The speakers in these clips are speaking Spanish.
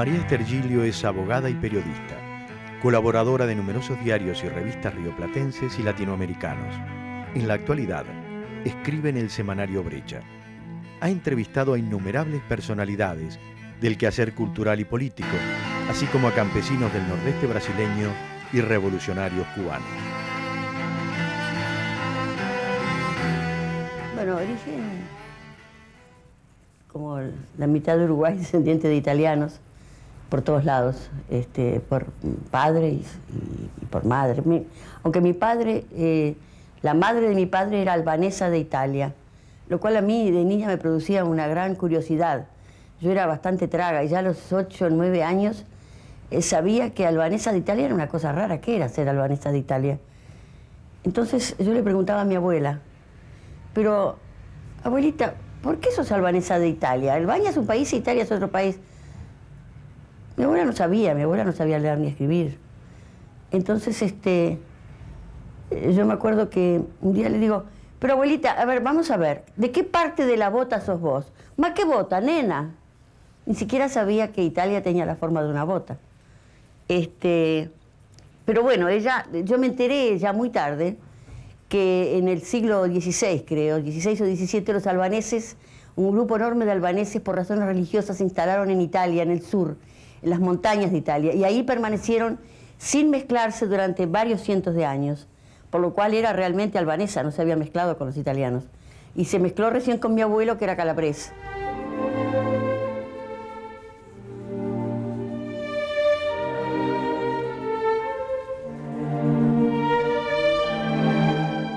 María Estergilio es abogada y periodista, colaboradora de numerosos diarios y revistas rioplatenses y latinoamericanos. En la actualidad, escribe en el semanario Brecha. Ha entrevistado a innumerables personalidades del quehacer cultural y político, así como a campesinos del nordeste brasileño y revolucionarios cubanos. Bueno, origen como la mitad de Uruguay, descendiente de italianos por todos lados, este, por padre y, por madre. aunque mi padre, eh, la madre de mi padre era albanesa de Italia, lo cual a mí de niña me producía una gran curiosidad. Yo era bastante traga y ya a los 8 o 9 años eh, sabía que albanesa de Italia era una cosa rara. ¿Qué era ser albanesa de Italia? Entonces yo le preguntaba a mi abuela, pero abuelita, ¿por qué sos albanesa de Italia? Albania es un país y Italia es otro país. Mi abuela no sabía, mi abuela no sabía leer ni escribir. Entonces, este, eh, yo me acuerdo que un día le digo, pero abuelita, a ver, vamos a ver, ¿de qué parte de la bota sos vos? ¿Más qué bota, nena? Ni siquiera sabía que Italia tenía la forma de una bota. Este, pero bueno, ella, yo me enteré ya muy tarde que en el siglo XVI, creo, XVI o XVII, los albaneses, un grupo enorme de albaneses por razones religiosas se instalaron en Italia, en el sur, en las montañas de Italia, y ahí permanecieron sin mezclarse durante varios cientos de años, por lo cual era realmente albanesa, no se había mezclado con los italianos. Y se mezcló recién con mi abuelo, que era calabrés.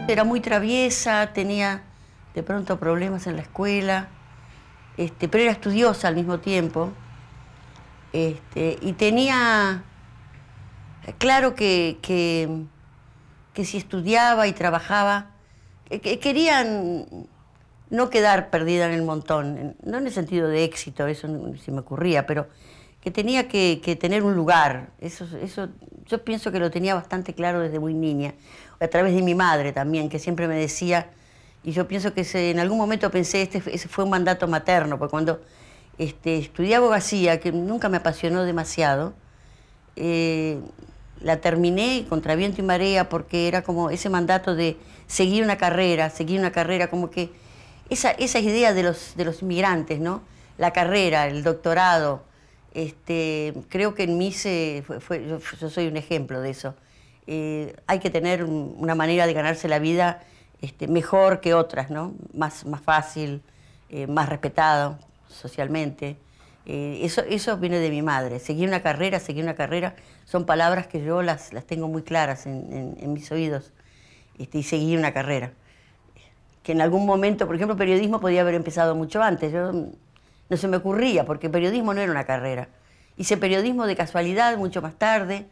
Era muy traviesa, tenía de pronto problemas en la escuela, este, pero era estudiosa al mismo tiempo. Este, y tenía claro que, que, si estudiaba y trabajaba, que, querían no quedar perdida en el montón, no en el sentido de éxito, eso sí se me ocurría, pero que tenía que, tener un lugar. Eso, eso, yo pienso que lo tenía bastante claro desde muy niña, a través de mi madre también, que siempre me decía, y yo pienso que en algún momento pensé, este ese fue un mandato materno, porque cuando este, estudié abogacía, que nunca me apasionó demasiado. Eh, la terminé contra viento y marea porque era como ese mandato de seguir una carrera, seguir una carrera, como que esa, idea de los, de los inmigrantes, ¿no? La carrera, el doctorado. Este, creo que en mí se, yo, soy un ejemplo de eso. Eh, hay que tener una manera de ganarse la vida este, mejor que otras, ¿no? Más, más fácil, eh, más respetado socialmente. Eh, eso, viene de mi madre. seguí una carrera, seguí una carrera, son palabras que yo las, tengo muy claras en, mis oídos. Este, y seguí una carrera. Que en algún momento, por ejemplo, periodismo podía haber empezado mucho antes. Yo, mm, no se me ocurría, porque periodismo no era una carrera. Hice periodismo de casualidad mucho más tarde,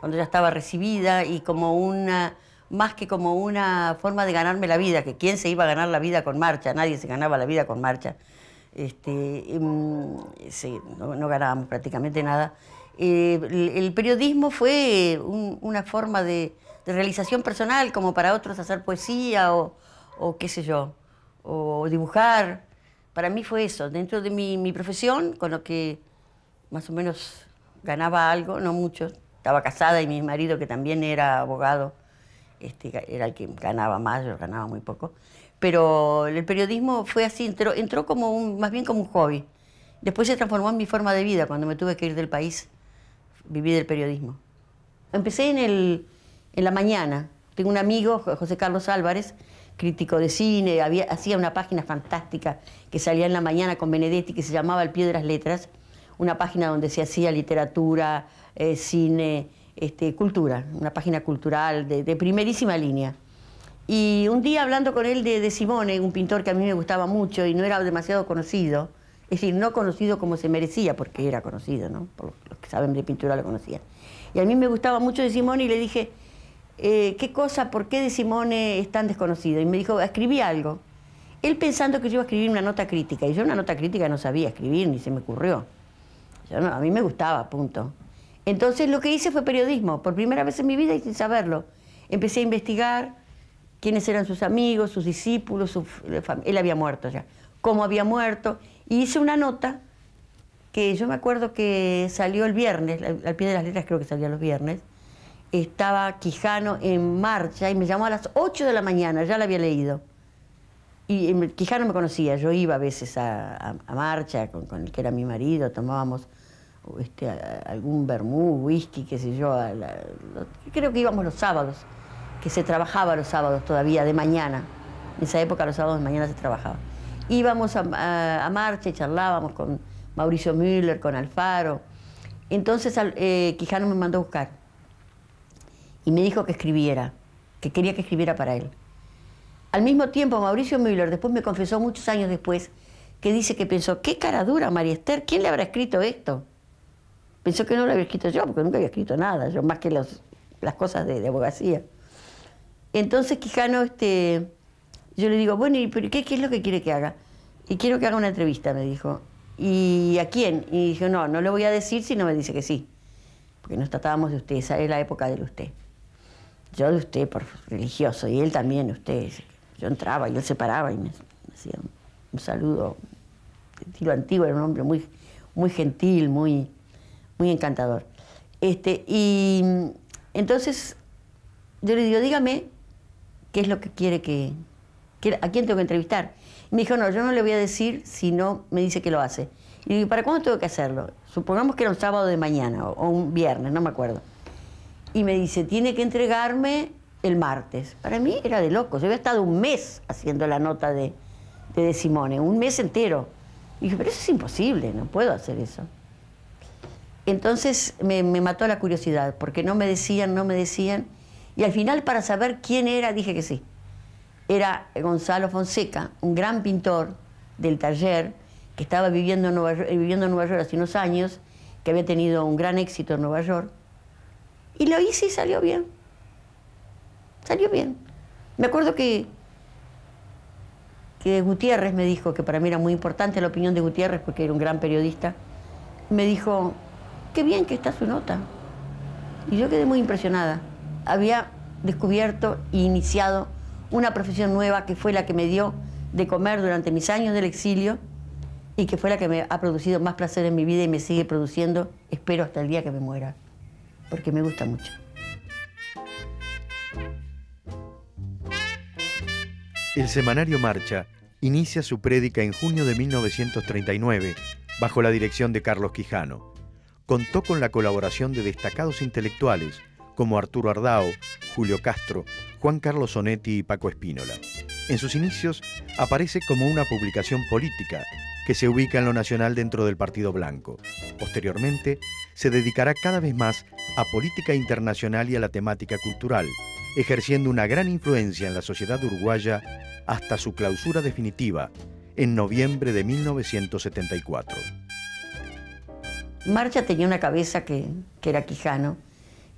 cuando ya estaba recibida y como una más que como una forma de ganarme la vida, que quién se iba a ganar la vida con marcha, nadie se ganaba la vida con marcha este, mm, no, ganábamos prácticamente nada. el, periodismo fue una forma de, realización personal, como para otros hacer poesía o, qué sé yo, o dibujar. Para mí fue eso, dentro de mi, profesión, con lo que más o menos ganaba algo, no mucho. Estaba casada y mi marido, que también era abogado, este, era el que ganaba más, yo ganaba muy poco pero el periodismo fue así, entró, como un, más bien como un hobby. Después se transformó en mi forma de vida. Cuando me tuve que ir del país, viví del periodismo. Empecé en, el, en la mañana. Tengo un amigo, José Carlos Álvarez, crítico de cine, hacía una página fantástica que salía en la mañana con Benedetti que se llamaba El Pie de las Letras, una página donde se hacía literatura, eh, cine, este, cultura, una página cultural de primerísima línea. Y un día hablando con él de, de, Simone, un pintor que a mí me gustaba mucho y no era demasiado conocido, es decir, no conocido como se merecía, porque era conocido, ¿no? Por los que saben de pintura lo conocían. Y a mí me gustaba mucho de Simone y le dije, eh, ¿qué cosa, por qué de Simone es tan desconocido? Y me dijo, escribí algo. Él pensando que yo iba a escribir una nota crítica, y yo una nota crítica no sabía escribir, ni se me ocurrió. Yo, no, a mí me gustaba, punto. Entonces lo que hice fue periodismo, por primera vez en mi vida y sin saberlo. Empecé a investigar quiénes eran sus amigos, sus discípulos, él había muerto ya, cómo había muerto, y hice una nota que yo me acuerdo que salió el viernes, al, pie de las letras creo que salía los viernes, estaba Quijano en marcha y me llamó a las 8 de la mañana, ya la había leído. Y Quijano me conocía, yo iba a veces a, marcha con, el que era mi marido, tomábamos este, algún vermú, whisky, qué sé yo. creo que íbamos los sábados que se trabajaba los sábados todavía, de mañana. En esa época los sábados de mañana se trabajaba. Íbamos a, marcha y charlábamos con Mauricio Müller, con Alfaro. Entonces eh, Quijano me mandó a buscar y me dijo que escribiera, que quería que escribiera para él. Al mismo tiempo, Mauricio Müller después me confesó muchos años después que dice que pensó, qué cara dura María Esther, ¿quién le habrá escrito esto? Pensó que no lo había escrito yo, porque nunca había escrito nada, yo más que los, las cosas de abogacía. Entonces Quijano, este, yo le digo, bueno, ¿y qué, es lo que quiere que haga? Y quiero que haga una entrevista, me dijo. ¿Y a quién? Y dije, no, no le voy a decir si no me dice que sí. Porque nos tratábamos de usted, esa es la época del usted. Yo de usted, por religioso, y él también, usted. Yo entraba yo él paraba y me, hacía un, saludo de estilo antiguo, era un hombre muy, muy gentil, muy, muy encantador. Este, y entonces yo le digo, dígame qué es lo que quiere que, a quién tengo que entrevistar. Y me dijo, no, yo no le voy a decir si no me dice que lo hace. Y dije, ¿para cuándo tengo que hacerlo? Supongamos que era un sábado de mañana o, un viernes, no me acuerdo. Y me dice, tiene que entregarme el martes. Para mí era de locos, Yo había estado un mes haciendo la nota de, de, Simone, un mes entero. Y dije, pero eso es imposible, no puedo hacer eso. Entonces me mató la curiosidad, porque no me decían, no me decían. Y al final, para saber quién era, dije que sí. Era Gonzalo Fonseca, un gran pintor del taller, que estaba viviendo en Nueva, eh, viviendo en York hace unos años, que había tenido un gran éxito en Nueva York. Y lo hice y salió bien. Salió bien. Me acuerdo que, que Gutiérrez me dijo, que para mí era muy importante la opinión de Gutiérrez, porque era un gran periodista, me dijo, qué bien que está su nota. Y yo quedé muy impresionada había descubierto e iniciado una profesión nueva que fue la que me dio de comer durante mis años del exilio y que fue la que me ha producido más placer en mi vida y me sigue produciendo, espero hasta el día que me muera, porque me gusta mucho. El semanario Marcha inicia su prédica en junio de 1939, bajo la dirección de Carlos Quijano. Contó con la colaboración de destacados intelectuales, como Arturo Ardao, Julio Castro, Juan Carlos Sonetti y Paco Espínola. En sus inicios aparece como una publicación política que se ubica en lo nacional dentro del Partido Blanco. Posteriormente, se dedicará cada vez más a política internacional y a la temática cultural, ejerciendo una gran influencia en la sociedad uruguaya hasta su clausura definitiva en noviembre de 1974. Marcha tenía una cabeza que, que era Quijano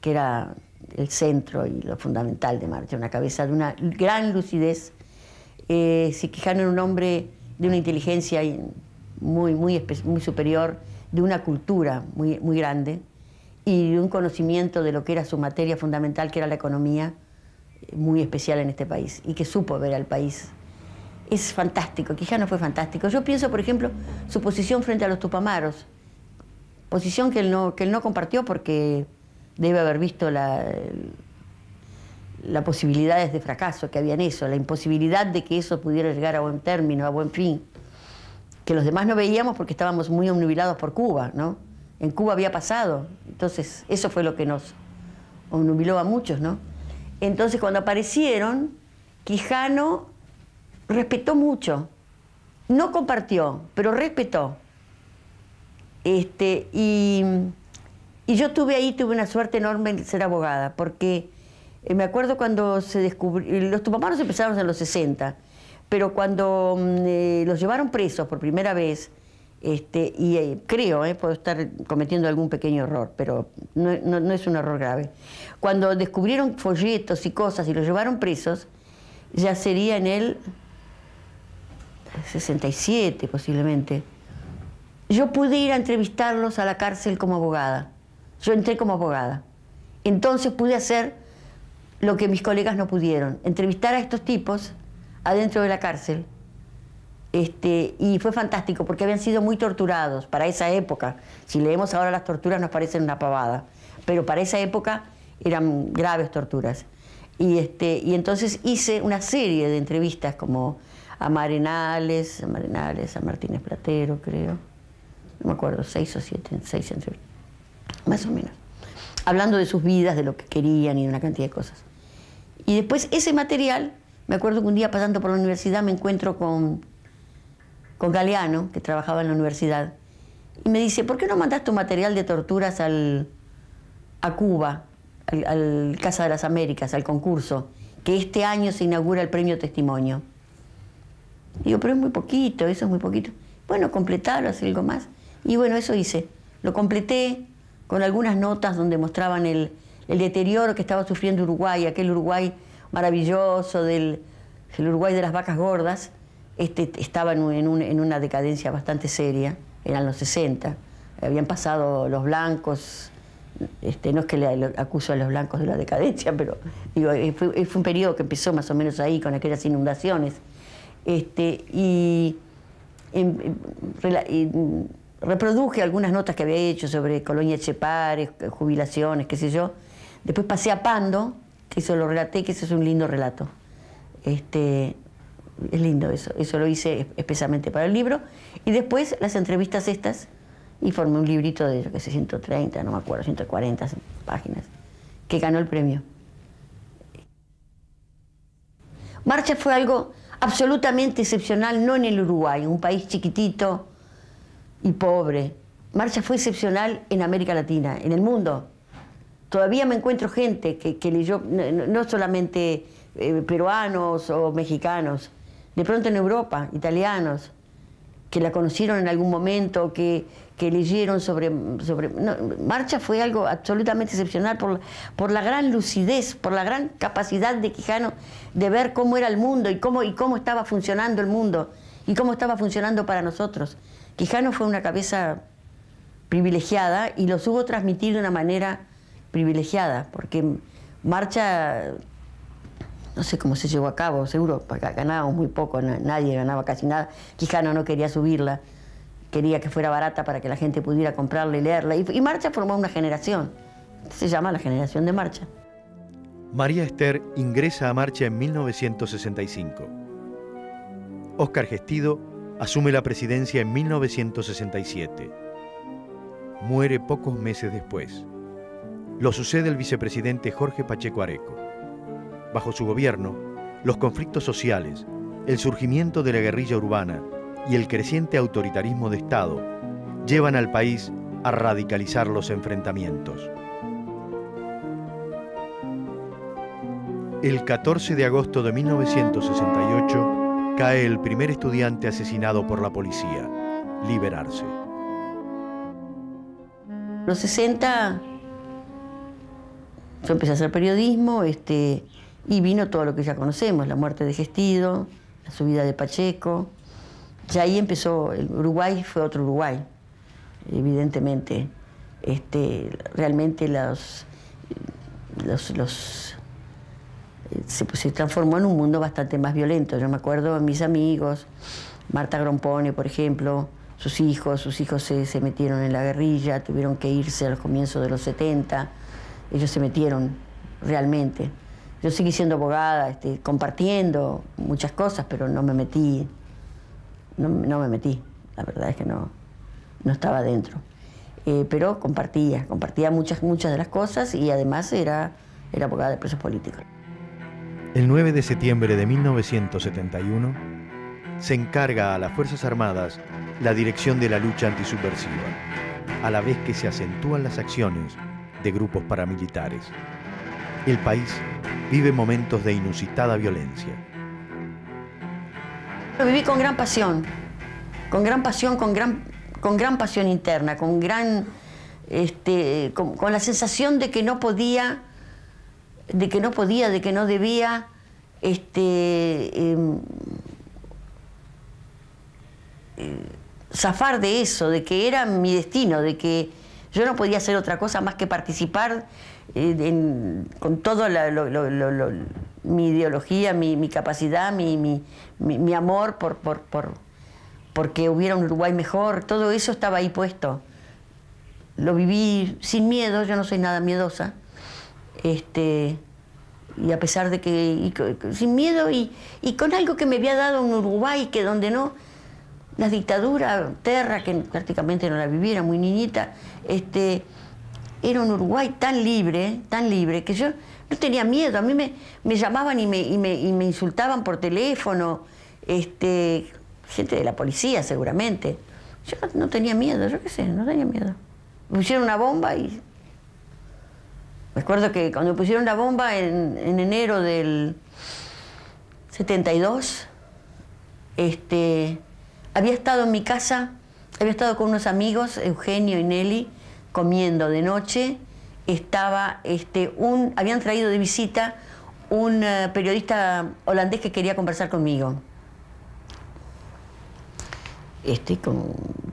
que era el centro y lo fundamental de Marcha, una cabeza de una gran lucidez. Si eh, se en un hombre de una inteligencia muy, muy, muy superior, de una cultura muy, muy grande y de un conocimiento de lo que era su materia fundamental, que era la economía, eh, muy especial en este país y que supo ver al país. Es fantástico, Quijano fue fantástico. Yo pienso, por ejemplo, su posición frente a los Tupamaros, posición que él no, que él no compartió porque debe haber visto las la posibilidades de fracaso que había en eso, la imposibilidad de que eso pudiera llegar a buen término, a buen fin, que los demás no veíamos porque estábamos muy obnubilados por Cuba, ¿no? En Cuba había pasado, entonces eso fue lo que nos omnubiló a muchos, ¿no? Entonces cuando aparecieron, Quijano respetó mucho, no compartió, pero respetó. Este, y y yo tuve ahí, tuve una suerte enorme en ser abogada, porque eh, me acuerdo cuando se descubrió, eh, los tupamanos empezaron en los 60, pero cuando mm, eh, los llevaron presos por primera vez, este, y creo, puedo estar cometiendo algún pequeño error, pero no, no es un error grave, cuando descubrieron folletos y cosas y los llevaron presos, ya sería en el 67 posiblemente. Yo pude ir a entrevistarlos a la cárcel como abogada. Yo entré como abogada. Entonces pude hacer lo que mis colegas no pudieron, entrevistar a estos tipos adentro de la cárcel. Este, y fue fantástico porque habían sido muy torturados para esa época. Si leemos ahora las torturas nos parecen una pavada, pero para esa época eran graves torturas. Y, este, y entonces hice una serie de entrevistas como a Marenales, a Marenales, a Martínez Platero, creo. No me acuerdo, seis o siete, seis entrevistas más o menos, hablando de sus vidas, de lo que querían y de una cantidad de cosas. Y después ese material, me acuerdo que un día pasando por la universidad me encuentro con, con Galeano, que trabajaba en la universidad, y me dice, ¿por qué no mandas tu material de torturas al, a Cuba, al, al Casa de las Américas, al concurso, que este año se inaugura el premio Testimonio? Digo, pero es muy poquito, eso es muy poquito. Bueno, completarlo, hacer algo más. Y bueno, eso hice. Lo completé, con algunas notas donde mostraban el, deterioro que estaba sufriendo Uruguay, aquel Uruguay maravilloso del el Uruguay de las vacas gordas, este, estaba en, una decadencia bastante seria, eran los 60, habían pasado los blancos, este, no es que le acuso a los blancos de la decadencia, pero digo, eh, eh, fue, un periodo que empezó más o menos ahí con aquellas inundaciones. Este, y, em, em, reproduje algunas notas que había hecho sobre Colonia Chepares, eh, jubilaciones, qué sé yo. Después pasé a Pando, que eso lo relaté, que eso es un lindo relato. Este, es lindo eso, eso lo hice especialmente para el libro. Y después las entrevistas estas, y formé un librito de, yo qué sé, 130, no me acuerdo, 140 páginas, que ganó el premio. Marcha fue algo absolutamente excepcional, no en el Uruguay, un país chiquitito, y pobre. Marcha fue excepcional en América Latina, en el mundo. Todavía me encuentro gente que, leyó, no, solamente eh, peruanos o mexicanos, de pronto en Europa, italianos, que la conocieron en algún momento, que, leyeron sobre... Marcha fue algo absolutamente excepcional por, por la gran lucidez, por la gran capacidad de Quijano de ver cómo era el mundo y cómo, y cómo estaba funcionando el mundo y cómo estaba funcionando para nosotros. Quijano fue una cabeza privilegiada y lo supo transmitir de una manera privilegiada, porque marcha, no sé cómo se llevó a cabo, seguro, ganábamos muy poco, nadie ganaba casi nada, Quijano no quería subirla, quería que fuera barata para que la gente pudiera comprarla y leerla, y, y marcha formó una generación, se llama la generación de marcha. María Esther ingresa a marcha en 1965. Oscar Gestido asume la presidencia en 1967. Muere pocos meses después. Lo sucede el vicepresidente Jorge Pacheco Areco. Bajo su gobierno, los conflictos sociales, el surgimiento de la guerrilla urbana y el creciente autoritarismo de Estado llevan al país a radicalizar los enfrentamientos. El 14 de agosto de 1968, cae el primer estudiante asesinado por la policía, liberarse. Los 60 yo empecé a hacer periodismo este, y vino todo lo que ya conocemos, la muerte de Gestido, la subida de Pacheco. Ya ahí empezó, el Uruguay fue otro Uruguay, evidentemente. Este, realmente los, los pues, se, transformó en un mundo bastante más violento. Yo me acuerdo de mis amigos, Marta Grompone, por ejemplo, sus hijos, sus hijos se, metieron en la guerrilla, tuvieron que irse a los comienzos de los 70, ellos se metieron realmente. Yo seguí siendo abogada, este, compartiendo muchas cosas, pero no me metí, no, me metí, la verdad es que no, no estaba dentro. Eh, pero compartía, compartía muchas, muchas de las cosas y además era, era abogada de presos políticos. El 9 de septiembre de 1971 se encarga a las Fuerzas Armadas la dirección de la lucha antisubversiva, a la vez que se acentúan las acciones de grupos paramilitares. El país vive momentos de inusitada violencia. Lo viví con gran pasión, con gran pasión, con gran, con gran pasión interna, con gran, este, con la sensación de que no podía de que no podía, de que no debía, este, em, eh, zafar de eso, de que era mi destino, de que yo no podía hacer otra cosa más que participar eh, con toda mi ideología, mi, capacidad, mi, mi amor por, por, por, porque hubiera un Uruguay mejor, todo eso estaba ahí puesto. Lo viví sin miedo, yo no soy nada miedosa. Este, y a pesar de que, sin miedo y, con algo que me había dado un Uruguay, que donde no, la dictadura, Terra, que prácticamente no la viviera muy niñita, este, era un Uruguay tan libre, tan libre, que yo no tenía miedo. A mí me, me llamaban y me, insultaban por teléfono, este, gente de la policía seguramente. Yo no, tenía miedo, yo qué sé, no tenía miedo. Me pusieron una bomba y Recuerdo que cuando pusieron la bomba en, enero del 72, este, había estado en mi casa, había estado con unos amigos, Eugenio y Nelly, comiendo de noche. Estaba este, un, habían traído de visita un eh, periodista holandés que quería conversar conmigo este,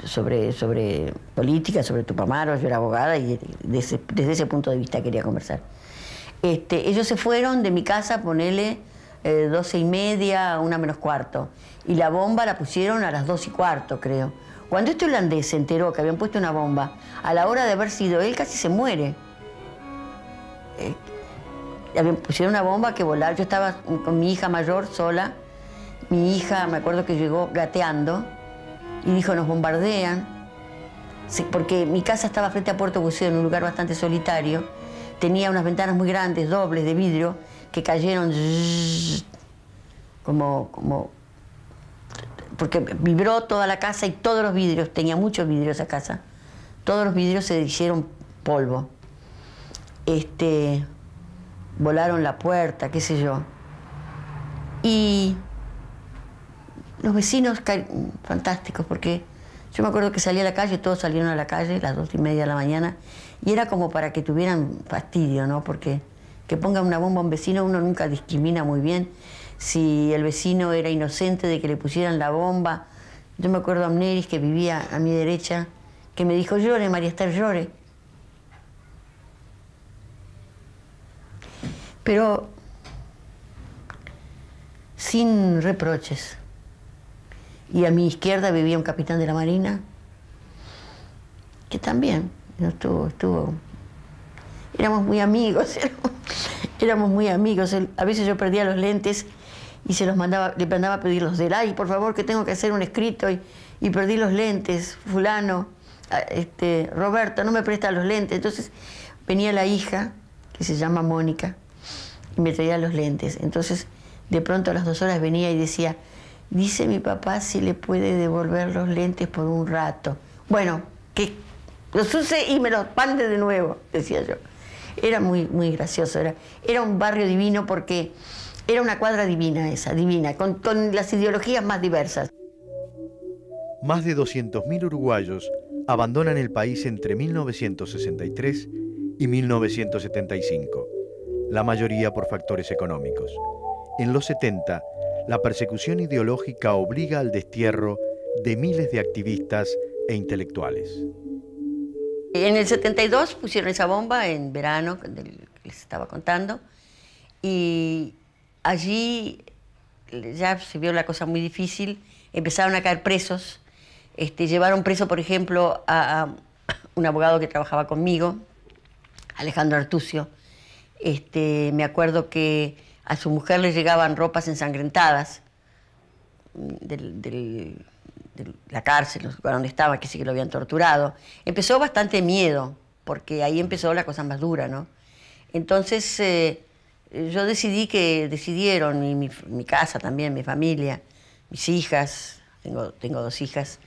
sobre, sobre política, sobre Tupamaros, yo era abogada y desde, ese punto de vista quería conversar. Este, ellos se fueron de mi casa, ponele eh, 12 y media, una menos cuarto, y la bomba la pusieron a las 2 y cuarto, creo. Cuando este holandés se enteró que habían puesto una bomba, a la hora de haber sido él casi se muere. Eh, pusieron una bomba que volar. Yo estaba con mi hija mayor sola. Mi hija, me acuerdo que llegó gateando y dijo, nos bombardean, porque mi casa estaba frente a Puerto Buceo, en un lugar bastante solitario, tenía unas ventanas muy grandes, dobles, de vidrio, que cayeron como, como, porque vibró toda la casa y todos los vidrios, tenía muchos vidrios esa casa, todos los vidrios se hicieron polvo. Este, volaron la puerta, qué sé yo. Y los vecinos fantásticos, porque yo me acuerdo que salí a la calle, todos salieron a la calle a las dos y media de la mañana, y era como para que tuvieran fastidio, ¿no? Porque que pongan una bomba a un vecino, uno nunca discrimina muy bien. Si el vecino era inocente de que le pusieran la bomba. Yo me acuerdo a Amneris, que vivía a mi derecha, que me dijo, llore, María Esther, llore. Pero sin reproches. Y a mi izquierda vivía un capitán de la Marina, que también no estuvo, estuvo. Éramos muy amigos, éramos muy amigos. A veces yo perdía los lentes y se los mandaba, le mandaba a pedirlos de la Ay, por favor, que tengo que hacer un escrito y, perdí los lentes, fulano, ah, este, Roberto, no me presta los lentes. Entonces venía la hija, que se llama Mónica, y me traía los lentes. Entonces, de pronto a las dos horas venía y decía, Dice mi papá si le puede devolver los lentes por un rato. Bueno, que los use y me los pande de nuevo, decía yo. Era muy, muy gracioso, era, era un barrio divino porque era una cuadra divina esa, divina, con, con las ideologías más diversas. Más de 200.000 uruguayos abandonan el país entre 1963 y 1975, la mayoría por factores económicos. En los 70, la persecución ideológica obliga al destierro de miles de activistas e intelectuales. En el 72 pusieron esa bomba en verano, que les estaba contando, y allí ya se vio la cosa muy difícil, empezaron a caer presos, este, llevaron preso, por ejemplo, a, un abogado que trabajaba conmigo, Alejandro Artucio. Este, me acuerdo que a su mujer le llegaban ropas ensangrentadas de la cárcel, donde estaba, que sí que lo habían torturado. Empezó bastante miedo, porque ahí empezó la cosa más dura, ¿no? Entonces eh, yo decidí que decidieron, mi, casa también, mi familia, mis hijas, tengo, tengo dos hijas,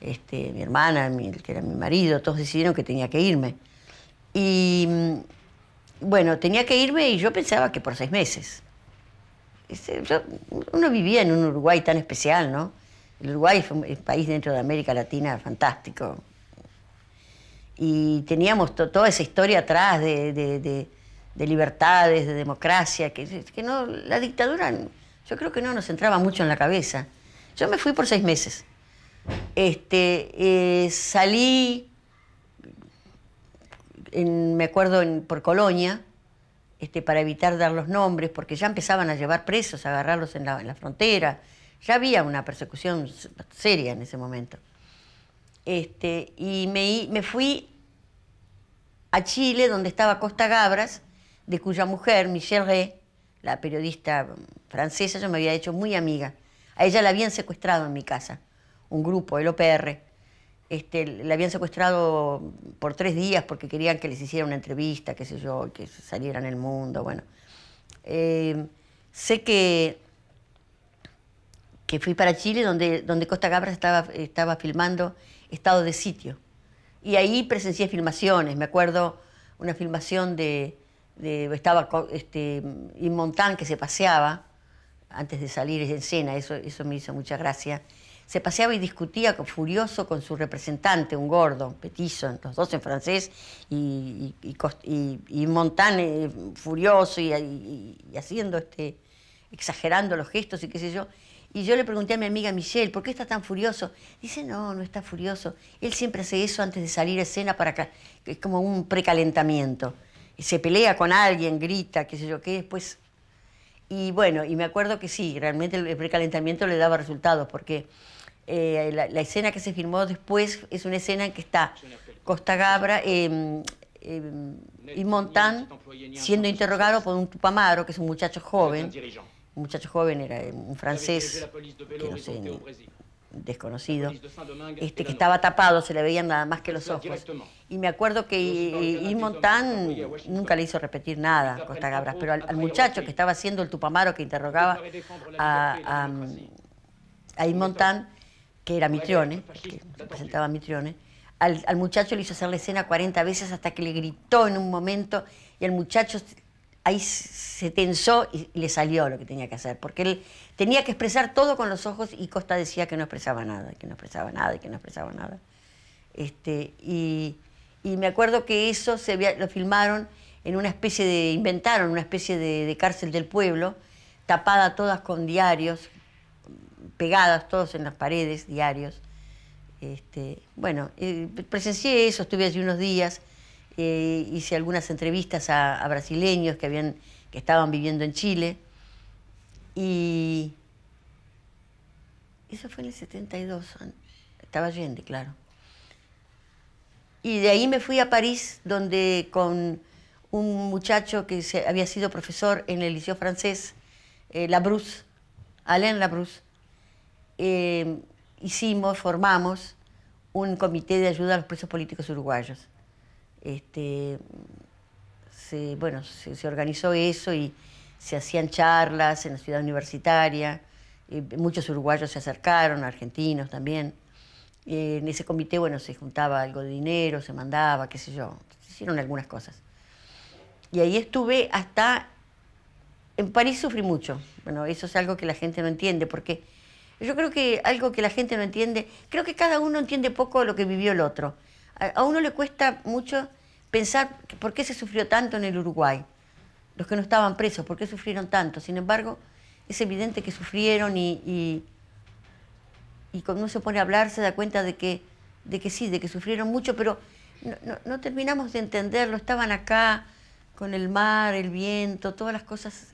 este, mi hermana, que era mi marido, todos decidieron que tenía que irme. Y bueno, tenía que irme y yo pensaba que por seis meses. Este, uno vivía en un Uruguay tan especial, ¿no? El Uruguay es un eh, país dentro de América Latina fantástico. Y teníamos toda esa historia atrás de, libertades, de democracia, que, que, no, la dictadura yo creo que no nos entraba mucho en la cabeza. Yo me fui por seis meses. Este, eh, salí me acuerdo, por Colonia, este, para evitar dar los nombres, porque ya empezaban a llevar presos, a agarrarlos en la, en la frontera. Ya había una persecución seria en ese momento. Este, y me, fui a Chile, donde estaba Costa Gabras, de cuya mujer, Michelle Rey, la periodista mm, francesa, yo me había hecho muy amiga. A ella la habían secuestrado en mi casa, un grupo, el OPR. Este, la habían secuestrado por tres días porque querían que les hiciera una entrevista, qué sé yo, que saliera en el mundo, bueno. Eh, sé que, que fui para Chile, donde, donde Costa Cabras estaba, estaba filmando Estado de Sitio. Y ahí presencié filmaciones, me acuerdo una filmación de, estaba este, Inmontán que se paseaba antes de salir en escena, eso, eso me hizo mucha gracia se paseaba y discutía furioso con su representante, un gordo, petizo, los dos en francés, y, y, Montane eh, furioso y, haciendo este, exagerando los gestos y qué sé yo. Y yo le pregunté a mi amiga Michelle, ¿por qué está tan furioso? Dice, no, no está furioso. Él siempre hace eso antes de salir a escena para que... es como un precalentamiento. Se pelea con alguien, grita, qué sé yo, qué después. Y bueno, y me acuerdo que sí, realmente el precalentamiento le daba resultados porque eh, la, escena que se filmó después es una escena en que está Costa Gabra em, em, y Montan siendo interrogado por un Tupamaro, que es un muchacho joven. Un muchacho joven era em, un francés, desconocido, este, que estaba tapado, se le veían nada más que los ojos. Y me acuerdo que eh, y nunca le hizo repetir nada a Costa Gabra, pero al, muchacho que estaba haciendo el Tupamaro que interrogaba a, a, que era Mitrione, que presentaba Mitrione, al, muchacho le hizo hacer la escena 40 veces hasta que le gritó en un momento y el muchacho ahí se tensó y, le salió lo que tenía que hacer, porque él tenía que expresar todo con los ojos y Costa decía que no expresaba nada, que no expresaba nada, que no expresaba nada. Este, y, me acuerdo que eso se lo filmaron en una especie de, inventaron una especie de, de cárcel del pueblo, tapada todas con diarios, pegadas todos en las paredes, diarios. Este, bueno, eh, presencié eso, estuve allí unos días, eh, hice algunas entrevistas a, brasileños que, habían, que estaban viviendo en Chile. Y eso fue en el 72, estaba Allende, claro. Y de ahí me fui a París, donde con un muchacho que había sido profesor en el Liceo Francés, eh, bruce Alain Labrousse, eh, hicimos, formamos un comité de ayuda a los presos políticos uruguayos. Este, se, bueno, se, organizó eso y se hacían charlas en la ciudad universitaria. Eh, muchos uruguayos se acercaron, argentinos también. Eh, en ese comité, bueno, se juntaba algo de dinero, se mandaba, qué sé yo. Se hicieron algunas cosas. Y ahí estuve hasta... En París sufrí mucho. Bueno, eso es algo que la gente no entiende, porque yo creo que algo que la gente no entiende, creo que cada uno entiende poco lo que vivió el otro. A, uno le cuesta mucho pensar por qué se sufrió tanto en el Uruguay, los que no estaban presos, por qué sufrieron tanto. Sin embargo, es evidente que sufrieron y, y, cuando uno se pone a hablar se da cuenta de que, sí, de que sufrieron mucho, pero no terminamos de entenderlo. Estaban acá con el mar, el viento, todas las cosas,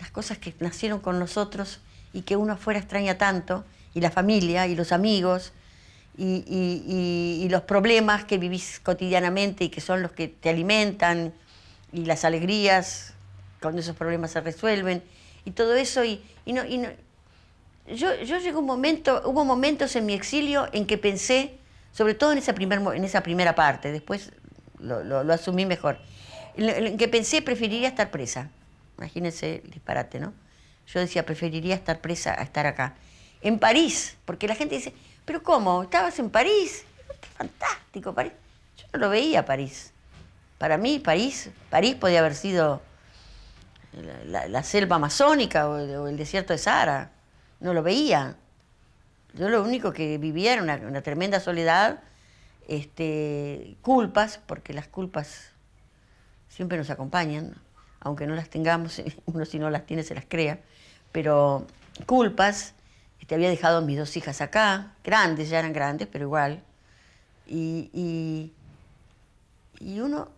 las cosas que nacieron con nosotros y que uno fuera extraña tanto, y la familia, y los amigos, y, los problemas que vivís cotidianamente y que son los que te alimentan, y las alegrías, cuando esos problemas se resuelven, y todo eso, y, no, Yo, yo llegó un momento, hubo momentos en mi exilio en que pensé, sobre todo en esa, primer, en esa primera parte, después lo, lo, asumí mejor. En, que pensé preferiría estar presa. Imagínense el disparate, ¿no? Yo decía, preferiría estar presa a estar acá. En París, porque la gente dice, pero ¿cómo? ¿Estabas en París? Qué fantástico, París. Yo no lo veía París. Para mí, París, París podía haber sido la, selva amazónica o, el desierto de Sahara. No lo veía. Yo lo único que vivía era una, una tremenda soledad, este, culpas, porque las culpas siempre nos acompañan, aunque no las tengamos, uno si no las tiene se las crea pero culpas. te este, había dejado a mis dos hijas acá, grandes, ya eran grandes, pero igual. Y, uno,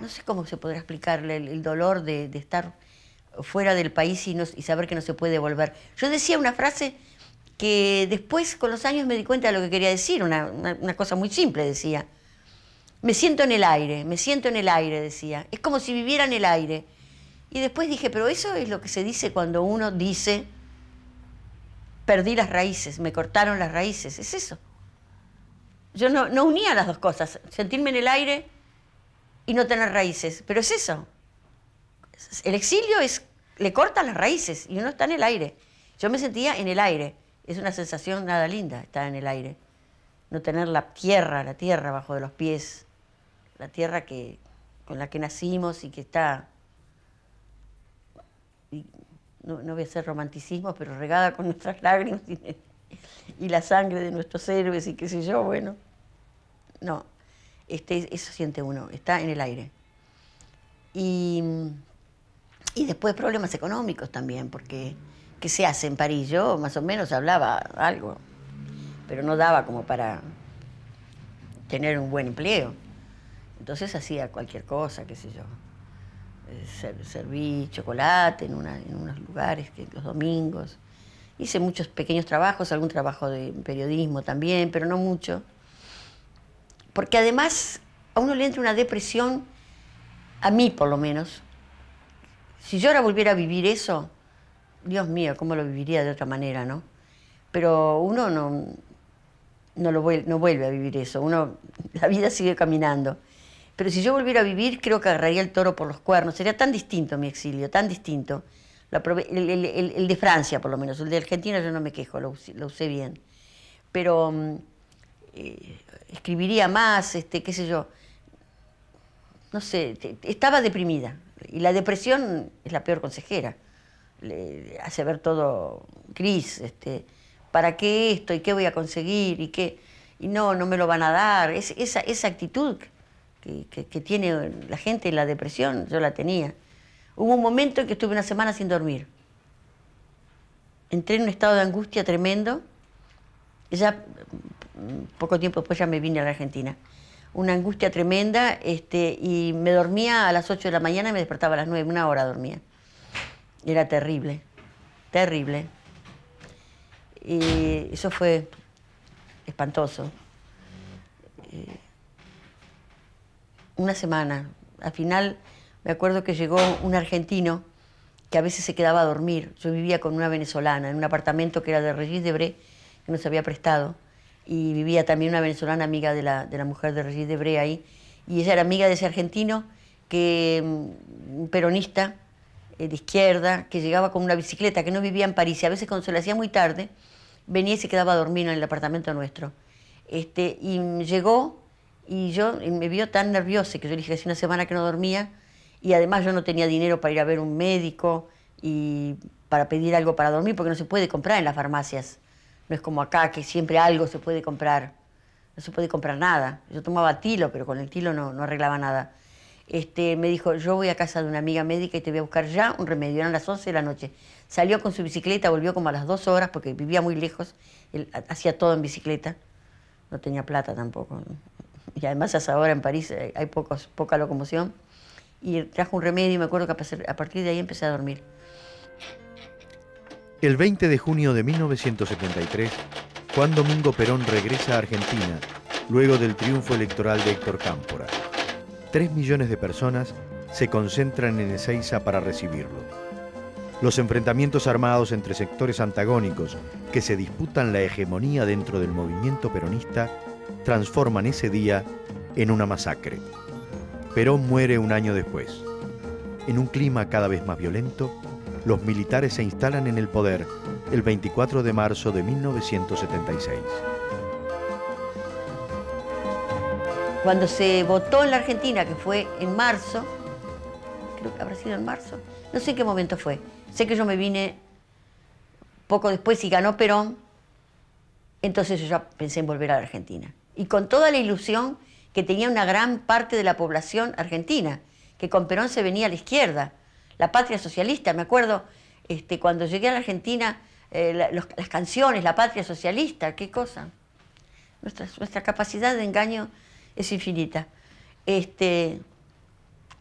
no sé cómo se podrá explicarle el, dolor de, estar fuera del país y, y saber que no se puede volver. Yo decía una frase que después, con los años, me di cuenta de lo que quería decir, una, una cosa muy simple decía. Me siento en el aire, me siento en el aire, decía. Es como si viviera en el aire. Y después dije, pero eso es lo que se dice cuando uno dice, perdí las raíces, me cortaron las raíces, es eso. Yo no, no unía las dos cosas, sentirme en el aire y no tener raíces, pero es eso. El exilio es, le corta las raíces y uno está en el aire. Yo me sentía en el aire, es una sensación nada linda estar en el aire, no tener la tierra, la tierra bajo de los pies, la tierra que, con la que nacimos y que está no, no voy a hacer romanticismo, pero regada con nuestras lágrimas y, la sangre de nuestros héroes y qué sé yo, bueno. No, este, eso siente uno, está en el aire. Y, y después problemas económicos también, porque ¿qué se hace en París? Yo más o menos hablaba algo, pero no daba como para tener un buen empleo. Entonces hacía cualquier cosa, qué sé yo serví chocolate en, unos lugares que los domingos. Hice muchos pequeños trabajos, algún trabajo de periodismo también, pero no mucho. Porque además a uno le entra una depresión, a mí por lo menos. Si yo ahora volviera a vivir eso, Dios mío, ¿cómo lo viviría de otra manera, no? Pero uno no, no, lo, no vuelve a vivir eso, uno, la vida sigue caminando. Pero si yo volviera a vivir, creo que agarraría el toro por los cuernos. Sería tan distinto mi exilio, tan distinto. el, de Francia, por lo menos. El de Argentina yo no me quejo, lo, usé bien. Pero mm, eh, escribiría más, este, qué sé yo. No sé, estaba deprimida. Y la depresión es la peor consejera. Le hace ver todo gris. Este, ¿Para qué esto? ¿Y qué voy a conseguir? ¿Y qué? Y no, no me lo van a dar. Es, esa, esa actitud que, tiene la gente, la depresión, yo la tenía. Hubo un momento en que estuve una semana sin dormir. Entré en un estado de angustia tremendo. Ya mm, poco tiempo después ya me vine a la Argentina. Una angustia tremenda este, y me dormía a las 8 de la mañana y me despertaba a las 9, una hora dormía. Era terrible, terrible. Y eso fue espantoso. Eh, una semana. Al final me acuerdo que llegó un argentino que a veces se quedaba a dormir. Yo vivía con una venezolana en un apartamento que era de Regis Debré, que nos había prestado, y vivía también una venezolana amiga de la, de la mujer de Regis Debré ahí, y ella era amiga de ese argentino, que, mm, un peronista eh, de izquierda, que llegaba con una bicicleta, que no vivía en París, y a veces cuando se le hacía muy tarde, venía y se quedaba a dormir en el apartamento nuestro. Este, y llegó y yo me vio tan nerviosa que yo le dije hace una semana que no dormía y además yo no tenía dinero para ir a ver un médico y para pedir algo para dormir porque no se puede comprar en las farmacias. No es como acá que siempre algo se puede comprar. No se puede comprar nada. Yo tomaba tilo, pero con el tilo no, no arreglaba nada. Este, me dijo, yo voy a casa de una amiga médica y te voy a buscar ya un remedio. Eran las 11 de la noche. Salió con su bicicleta, volvió como a las 2 horas porque vivía muy lejos. hacía todo en bicicleta. No tenía plata tampoco y además hasta ahora en París eh, hay pocos, poca locomoción, y trajo un remedio y me acuerdo que a partir de ahí empecé a dormir. El 20 de junio de 1973, Juan Domingo Perón regresa a Argentina luego del triunfo electoral de Héctor Cámpora. Tres millones de personas se concentran en Ezeiza para recibirlo. Los enfrentamientos armados entre sectores antagónicos que se disputan la hegemonía dentro del movimiento peronista transforman ese día en una masacre. Perón muere un año después. En un clima cada vez más violento, los militares se instalan en el poder el 24 de marzo de 1976. Cuando se votó en la Argentina, que fue en marzo, creo que habrá sido en marzo, no sé qué momento fue. Sé que yo me vine poco después y ganó Perón, entonces yo ya pensé en volver a la Argentina y con toda la ilusión que tenía una gran parte de la población argentina, que con Perón se venía a la izquierda, la patria socialista, me acuerdo, este, cuando llegué a la Argentina, eh, las canciones, la patria socialista, qué cosa. Nuestra, nuestra capacidad de engaño es infinita. Este,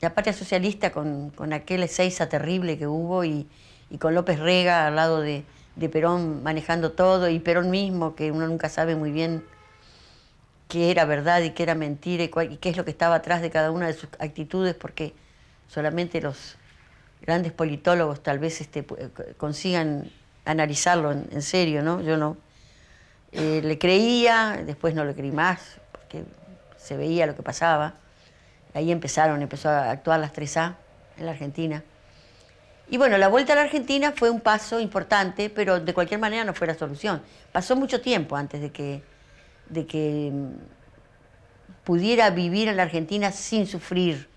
la patria socialista con, con aquel Ezeiza terrible que hubo y, con López Rega al lado de, de Perón manejando todo y Perón mismo, que uno nunca sabe muy bien qué era verdad y qué era mentira y, qué es lo que estaba atrás de cada una de sus actitudes, porque solamente los grandes politólogos tal vez este, eh, consigan analizarlo en, serio, ¿no? Yo no. Eh, le creía, después no le creí más, porque se veía lo que pasaba. Ahí empezaron, empezó a actuar las 3A en la Argentina. Y bueno, la vuelta a la Argentina fue un paso importante, pero de cualquier manera no fue la solución. Pasó mucho tiempo antes de que de que mm, pudiera vivir en la Argentina sin sufrir.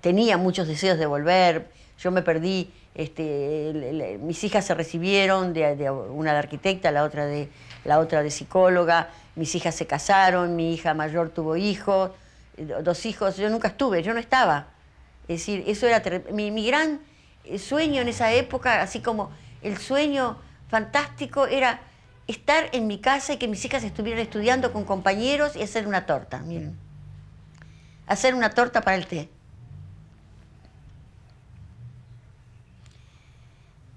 Tenía muchos deseos de volver, yo me perdí, este, mis hijas se recibieron, de, una de arquitecta, la otra de, la otra de psicóloga, mis hijas se casaron, mi hija mayor tuvo hijos, dos hijos, yo nunca estuve, yo no estaba. Es decir, eso era mi gran eh, sueño en esa época, así como el sueño fantástico era estar en mi casa y que mis hijas estuvieran estudiando con compañeros y hacer una torta, Hacer una torta para el té.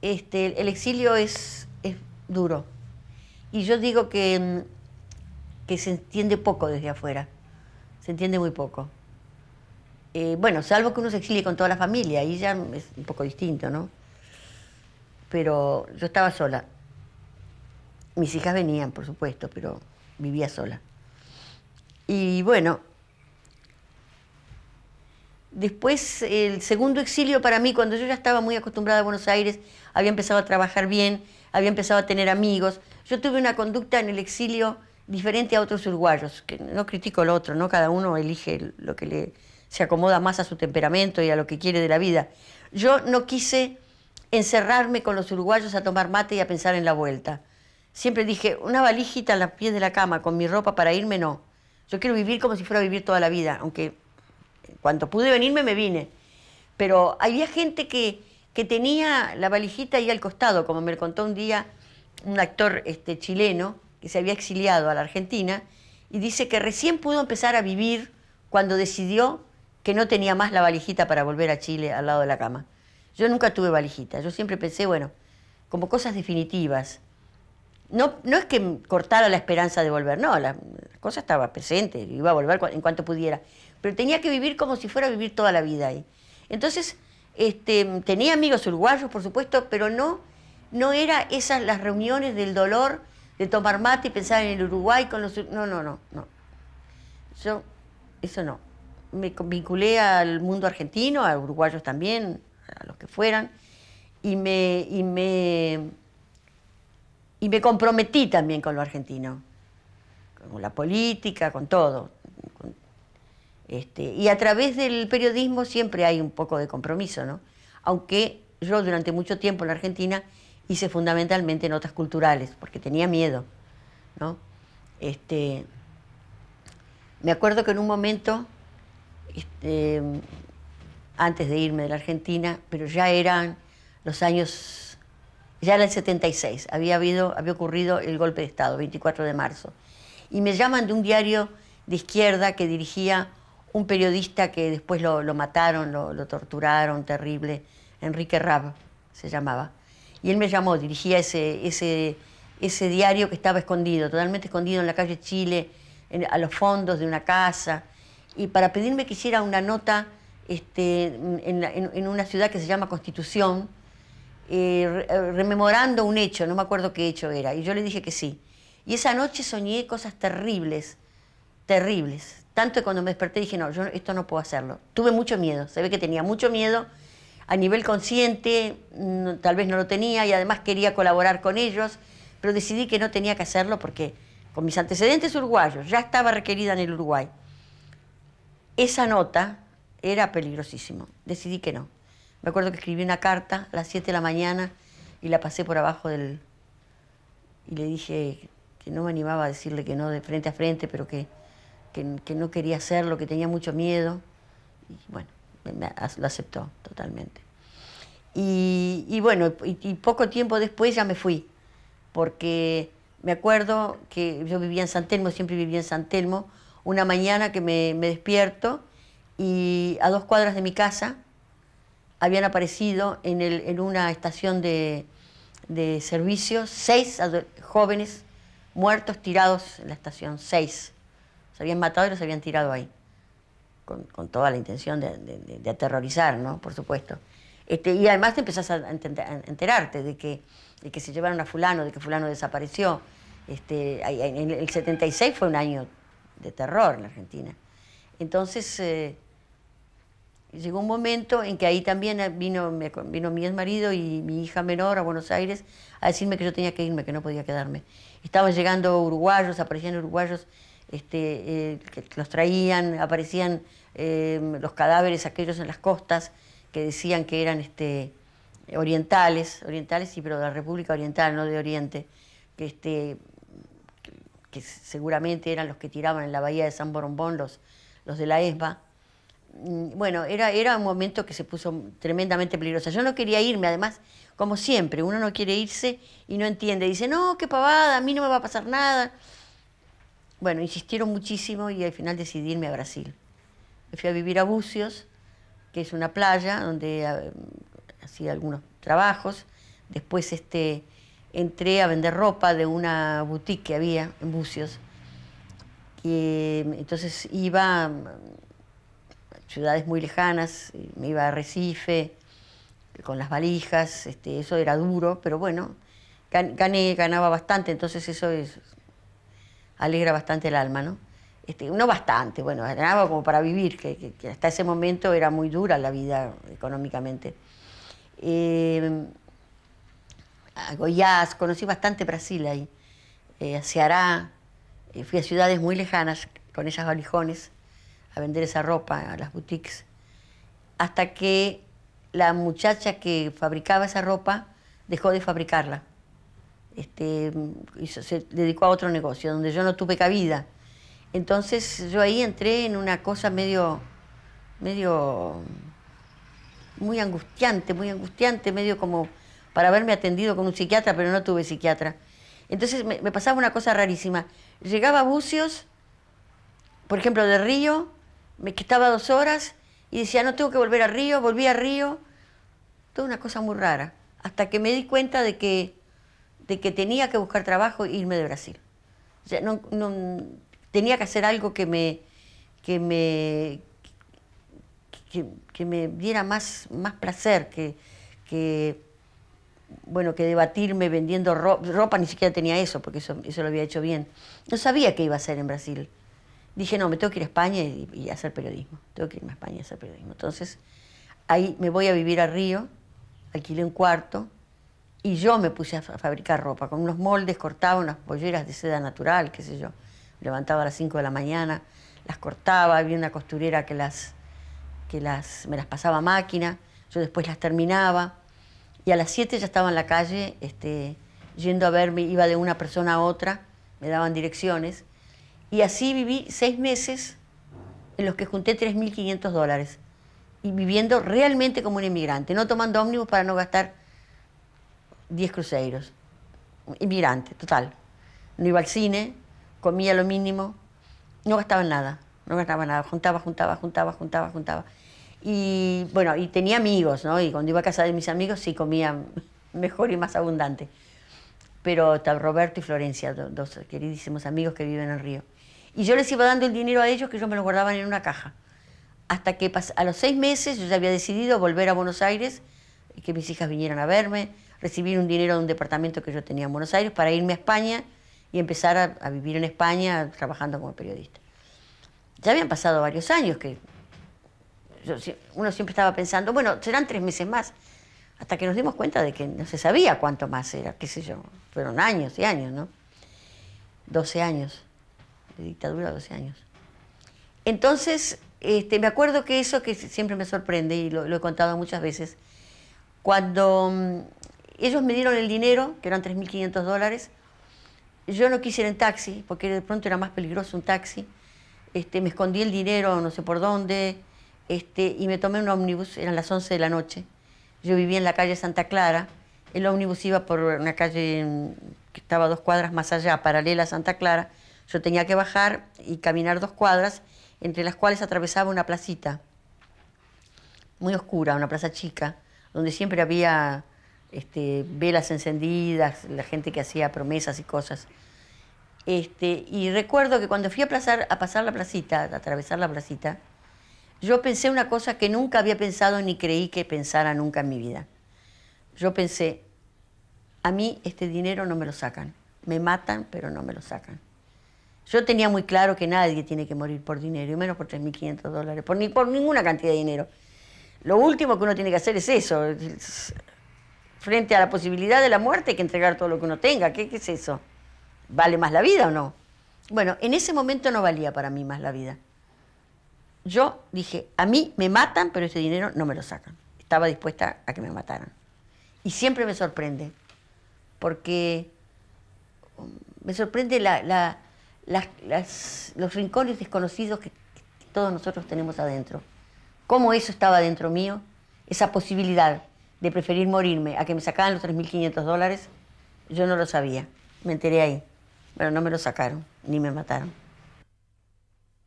Este, el exilio es, duro. Y yo digo que, mm, que se entiende poco desde afuera. Se entiende muy poco. Eh, bueno, salvo que uno se exilie con toda la familia, ahí ya es un poco distinto, ¿no? Pero yo estaba sola. Mis hijas venían, por supuesto, pero vivía sola. Y bueno, después el segundo exilio para mí, cuando yo ya estaba muy acostumbrada a Buenos Aires, había empezado a trabajar bien, había empezado a tener amigos. Yo tuve una conducta en el exilio diferente a otros uruguayos, que no critico al otro, ¿no? Cada uno elige lo que le se acomoda más a su temperamento y a lo que quiere de la vida. Yo no quise encerrarme con los uruguayos a tomar mate y a pensar en la vuelta. Siempre dije, una valijita en los pies de la cama con mi ropa para irme, no. Yo quiero vivir como si fuera a vivir toda la vida, aunque cuando pude venirme me vine. Pero había gente que, que tenía la valijita ahí al costado, como me contó un día un actor este, chileno que se había exiliado a la Argentina y dice que recién pudo empezar a vivir cuando decidió que no tenía más la valijita para volver a Chile al lado de la cama. Yo nunca tuve valijita, yo siempre pensé, bueno, como cosas definitivas no, es que cortara la esperanza de volver, no, la, cosa estaba presente, iba a volver en cuanto pudiera, pero tenía que vivir como si fuera a vivir toda la vida ahí. Entonces, este, tenía amigos uruguayos, por supuesto, pero no, no era esas las reuniones del dolor, de tomar mate y pensar en el Uruguay con los... No, no, no, no. Yo, eso no. Me vinculé al mundo argentino, a uruguayos también, a los que fueran, y me, y me y me comprometí también con lo argentino, con la política, con todo. este, y a través del periodismo siempre hay un poco de compromiso, ¿no? Aunque yo durante mucho tiempo en la Argentina hice fundamentalmente notas culturales, porque tenía miedo, ¿no? Este, me acuerdo que en un momento, este, antes de irme de la Argentina, pero ya eran los años ya era el 76, había, habido, había ocurrido el golpe de Estado, 24 de marzo. Y me llaman de un diario de izquierda que dirigía un periodista que después lo, lo mataron, lo, torturaron, terrible, Enrique Rab se llamaba. Y él me llamó, dirigía ese, ese, ese diario que estaba escondido, totalmente escondido en la calle Chile, a los fondos de una casa, y para pedirme que hiciera una nota este, en, en una ciudad que se llama Constitución, eh, eh, rememorando un hecho, no me acuerdo qué hecho era, y yo le dije que sí. Y esa noche soñé cosas terribles, terribles. Tanto que cuando me desperté dije, no, yo esto no puedo hacerlo. Tuve mucho miedo, se ve que tenía mucho miedo a nivel consciente, tal vez no lo tenía y además quería colaborar con ellos, pero decidí que no tenía que hacerlo porque con mis antecedentes uruguayos ya estaba requerida en el Uruguay. Esa nota era peligrosísima, decidí que no. Me acuerdo que escribí una carta a las 7 de la mañana y la pasé por abajo del... Y le dije que no me animaba a decirle que no de frente a frente, pero que, que, no quería hacerlo, que tenía mucho miedo. Y bueno, lo aceptó totalmente. Y, bueno, y, poco tiempo después ya me fui, porque me acuerdo que yo vivía en San Telmo, siempre vivía en San Telmo, una mañana que me, me despierto y a dos cuadras de mi casa habían aparecido en, el, en una estación de, de servicio seis jóvenes muertos tirados en la estación, seis. Se habían matado y los habían tirado ahí, con, toda la intención de, aterrorizar, ¿no? Por supuesto. Este, y además te empezás a enterarte de que, que se llevaron a fulano, de que fulano desapareció. Este, el 76 fue un año de terror en la Argentina. Entonces... Eh, llegó un momento en que ahí también eh, vino, vino mi ex marido y mi hija menor a Buenos Aires a decirme que yo tenía que irme, que no podía quedarme. Estaban llegando uruguayos, aparecían uruguayos, este, eh, que los traían, aparecían em, los cadáveres aquellos en las costas que decían que eran este, orientales, orientales sí, pero de la República Oriental, no de Oriente, que, este, que seguramente eran los que tiraban en la bahía de San Borombón los, los de la ESBA. Mm, bueno, era, era un momento que se puso tremendamente peligroso. Yo no quería irme, además, como siempre, uno no quiere irse y no entiende. Dice, no, qué pavada, a mí no me va a pasar nada. Bueno, insistieron muchísimo y al final decidí irme a Brasil. Me fui a vivir a Bucios, que es una playa donde eh, hacía algunos trabajos. Después este, entré a vender ropa de una boutique que había en Bucios. Que, entonces iba ciudades muy lejanas, me iba a Recife con las valijas, este, eso era duro, pero bueno, gané, ganaba bastante, entonces eso es, alegra bastante el alma, ¿no? Este, no bastante, bueno, ganaba como para vivir, que, hasta ese momento era muy dura la vida económicamente. a em, Goiás, conocí bastante Brasil ahí, a eh, Ceará, eh, fui a ciudades muy lejanas con esas valijones a vender esa ropa a las boutiques, hasta que la muchacha que fabricaba esa ropa dejó de fabricarla. Este, se dedicó a otro negocio donde yo no tuve cabida. Entonces yo ahí entré en una cosa medio, medio, muy angustiante, muy angustiante, medio como para haberme atendido con un psiquiatra, pero no tuve psiquiatra. Entonces me, me pasaba una cosa rarísima. Llegaba a Bucios, por ejemplo, de Río, me quitaba dos horas y decía, no tengo que volver a Río, volví a Río. Toda una cosa muy rara. Hasta que me di cuenta de que, de que tenía que buscar trabajo e irme de Brasil. no, tenía que hacer algo que me, que me, que, me diera más, más placer, que, bueno, que debatirme vendiendo ropa, ni siquiera tenía eso, porque eso, eso lo había hecho bien. No sabía qué iba a hacer en Brasil dije, no, me tengo que ir a España y, hacer periodismo. Tengo que irme a España y hacer periodismo. Entonces, ahí me voy a vivir a Río, alquilé un cuarto y yo me puse a fabricar ropa. Con unos moldes cortaba unas polleras de seda natural, qué sé yo. Me levantaba a las 5 de la mañana, las cortaba, había una costurera que las que las me las pasaba a máquina, yo después las terminaba y a las 7 ya estaba en la calle este, yendo a verme, iba de una persona a otra, me daban direcciones y así viví seis meses en los que junté 3.500 dólares y viviendo realmente como un inmigrante, no tomando ómnibus para no gastar 10 cruceros. Inmigrante, total. No iba al cine, comía lo mínimo, no gastaba nada, no gastaba nada, juntaba, juntaba, juntaba, juntaba, juntaba. Y bueno, y tenía amigos, ¿no? Y cuando iba a casa de mis amigos sí comía mejor y más abundante. Pero Roberto y Florencia, dos queridísimos amigos que viven en el Río. Y yo les iba dando el dinero a ellos que ellos me lo guardaban en una caja. Hasta que a los seis meses yo ya había decidido volver a Buenos Aires y que mis hijas vinieran a verme, recibir un dinero de un departamento que yo tenía en Buenos Aires para irme a España y empezar a, vivir en España trabajando como periodista. Ya habían pasado varios años que uno siempre estaba pensando, bueno, serán tres meses más, hasta que nos dimos cuenta de que no se sabía cuánto más era, qué sé yo, fueron años y años, ¿no? 12 años dictadura 12 años. Entonces, este, me acuerdo que eso que siempre me sorprende y lo, he contado muchas veces, cuando mm, ellos me dieron el dinero, que eran 3.500 dólares, yo no quise ir en taxi, porque de pronto era más peligroso un taxi, este, me escondí el dinero no sé por dónde, este, y me tomé un ómnibus, eran las 11 de la noche, yo vivía en la calle Santa Clara, el ómnibus iba por una calle mm, que estaba dos cuadras más allá, paralela a Santa Clara, yo tenía que bajar y caminar dos cuadras, entre las cuales atravesaba una placita muy oscura, una plaza chica, donde siempre había este, velas encendidas, la gente que hacía promesas y cosas. Este, y recuerdo que cuando fui a, a pasar la placita, a atravesar la placita, yo pensé una cosa que nunca había pensado ni creí que pensara nunca en mi vida. Yo pensé, a mí este dinero no me lo sacan, me matan pero no me lo sacan. Yo tenía muy claro que nadie tiene que morir por dinero, y menos por 3.500 dólares, por, ni, por ninguna cantidad de dinero. Lo último que uno tiene que hacer es eso. Frente a la posibilidad de la muerte hay que entregar todo lo que uno tenga. ¿Qué, es eso? ¿Vale más la vida o no? Bueno, en ese momento no valía para mí más la vida. Yo dije, a mí me matan, pero ese dinero no me lo sacan. Estaba dispuesta a que me mataran. Y siempre me sorprende, porque um, me sorprende la los rincones desconocidos que, todos nosotros tenemos adentro. Cómo eso estaba dentro mío, esa posibilidad de preferir morirme a que me sacaran los 3.500 dólares, yo no lo sabía. Me enteré ahí. Pero no me lo sacaron, ni me mataron.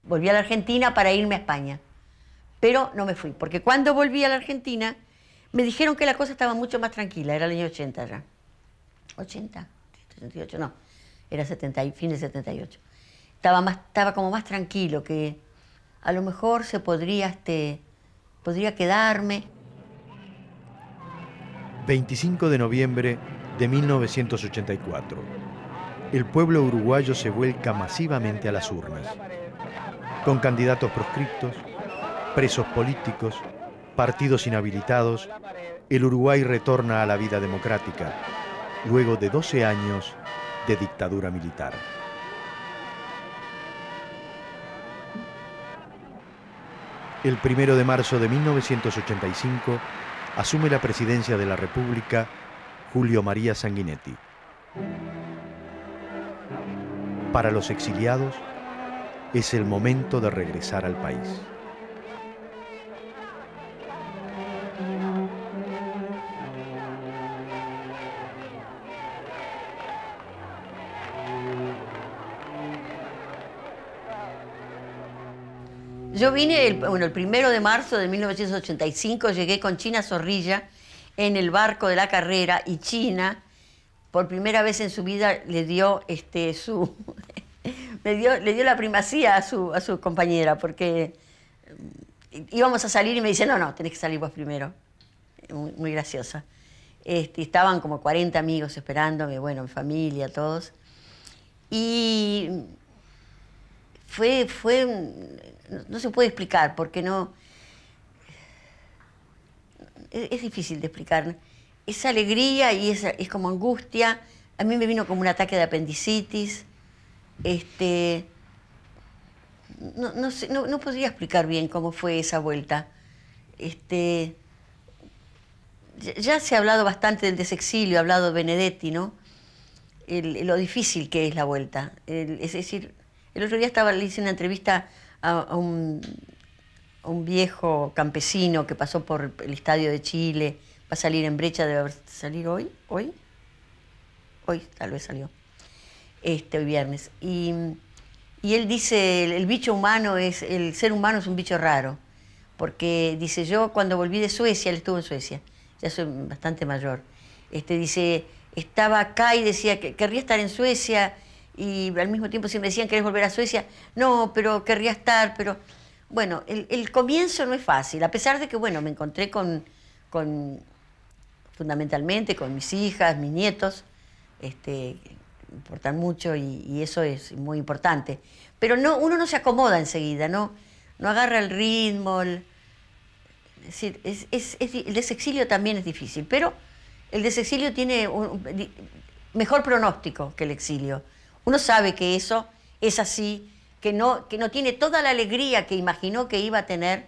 Volví a la Argentina para irme a España. Pero no me fui, porque cuando volví a la Argentina, me dijeron que la cosa estaba mucho más tranquila. Era el año 80 ya. ¿80? 88, no. Era 70, fin de 78 estaba, como más tranquilo, que a lo mejor se podría, este, podría quedarme. 25 de noviembre de 1984. El pueblo uruguayo se vuelca masivamente a las urnas, con candidatos proscriptos, presos políticos, partidos inhabilitados, el Uruguay retorna a la vida democrática, luego de 12 años de dictadura militar. el primero de marzo de 1985 asume la presidencia de la República Julio María Sanguinetti. Para los exiliados es el momento de regresar al país. Yo vine, el, bueno, el primero de marzo de 1985, llegué con China Zorrilla en el barco de la carrera y China, por primera vez en su vida, le dio este, su... le dio la primacía a su, a su compañera, porque mm, íbamos a salir y me dice, no, no, tenés que salir vos primero. Muy, graciosa. Este, estaban como 40 amigos esperándome, bueno, mi familia, todos. Y fue, fue no, se puede explicar porque no... Es, difícil de explicar. Esa alegría y esa, es como angustia. A mí me vino como un ataque de apendicitis. Este, no, no, no, podría explicar bien cómo fue esa vuelta. Este, ya se ha hablado bastante del desexilio, ha hablado Benedetti, ¿no? lo difícil que es la vuelta. es decir, el otro día estaba, le hice una entrevista a, un, viejo campesino que pasó por el estadio de Chile, va a salir en brecha, debe salir hoy, hoy, hoy tal vez salió, este hoy viernes. Y, y él dice, el, bicho humano es, el ser humano es un bicho raro, porque dice, yo cuando volví de Suecia, él estuvo en Suecia, ya soy bastante mayor, este, dice, estaba acá y decía que querría estar en Suecia, y al mismo tiempo si me decían, ¿querés volver a Suecia? No, pero querría estar, pero... Bueno, el, el comienzo no es fácil, a pesar de que, bueno, me encontré con, con fundamentalmente con mis hijas, mis nietos, este, importan mucho y, eso es muy importante. Pero no, uno no se acomoda enseguida, no, no agarra el ritmo. El, es el desexilio también es difícil, pero el desexilio tiene un, mejor pronóstico que el exilio. Uno sabe que eso es así, que no, que no tiene toda la alegría que imaginó que iba a tener,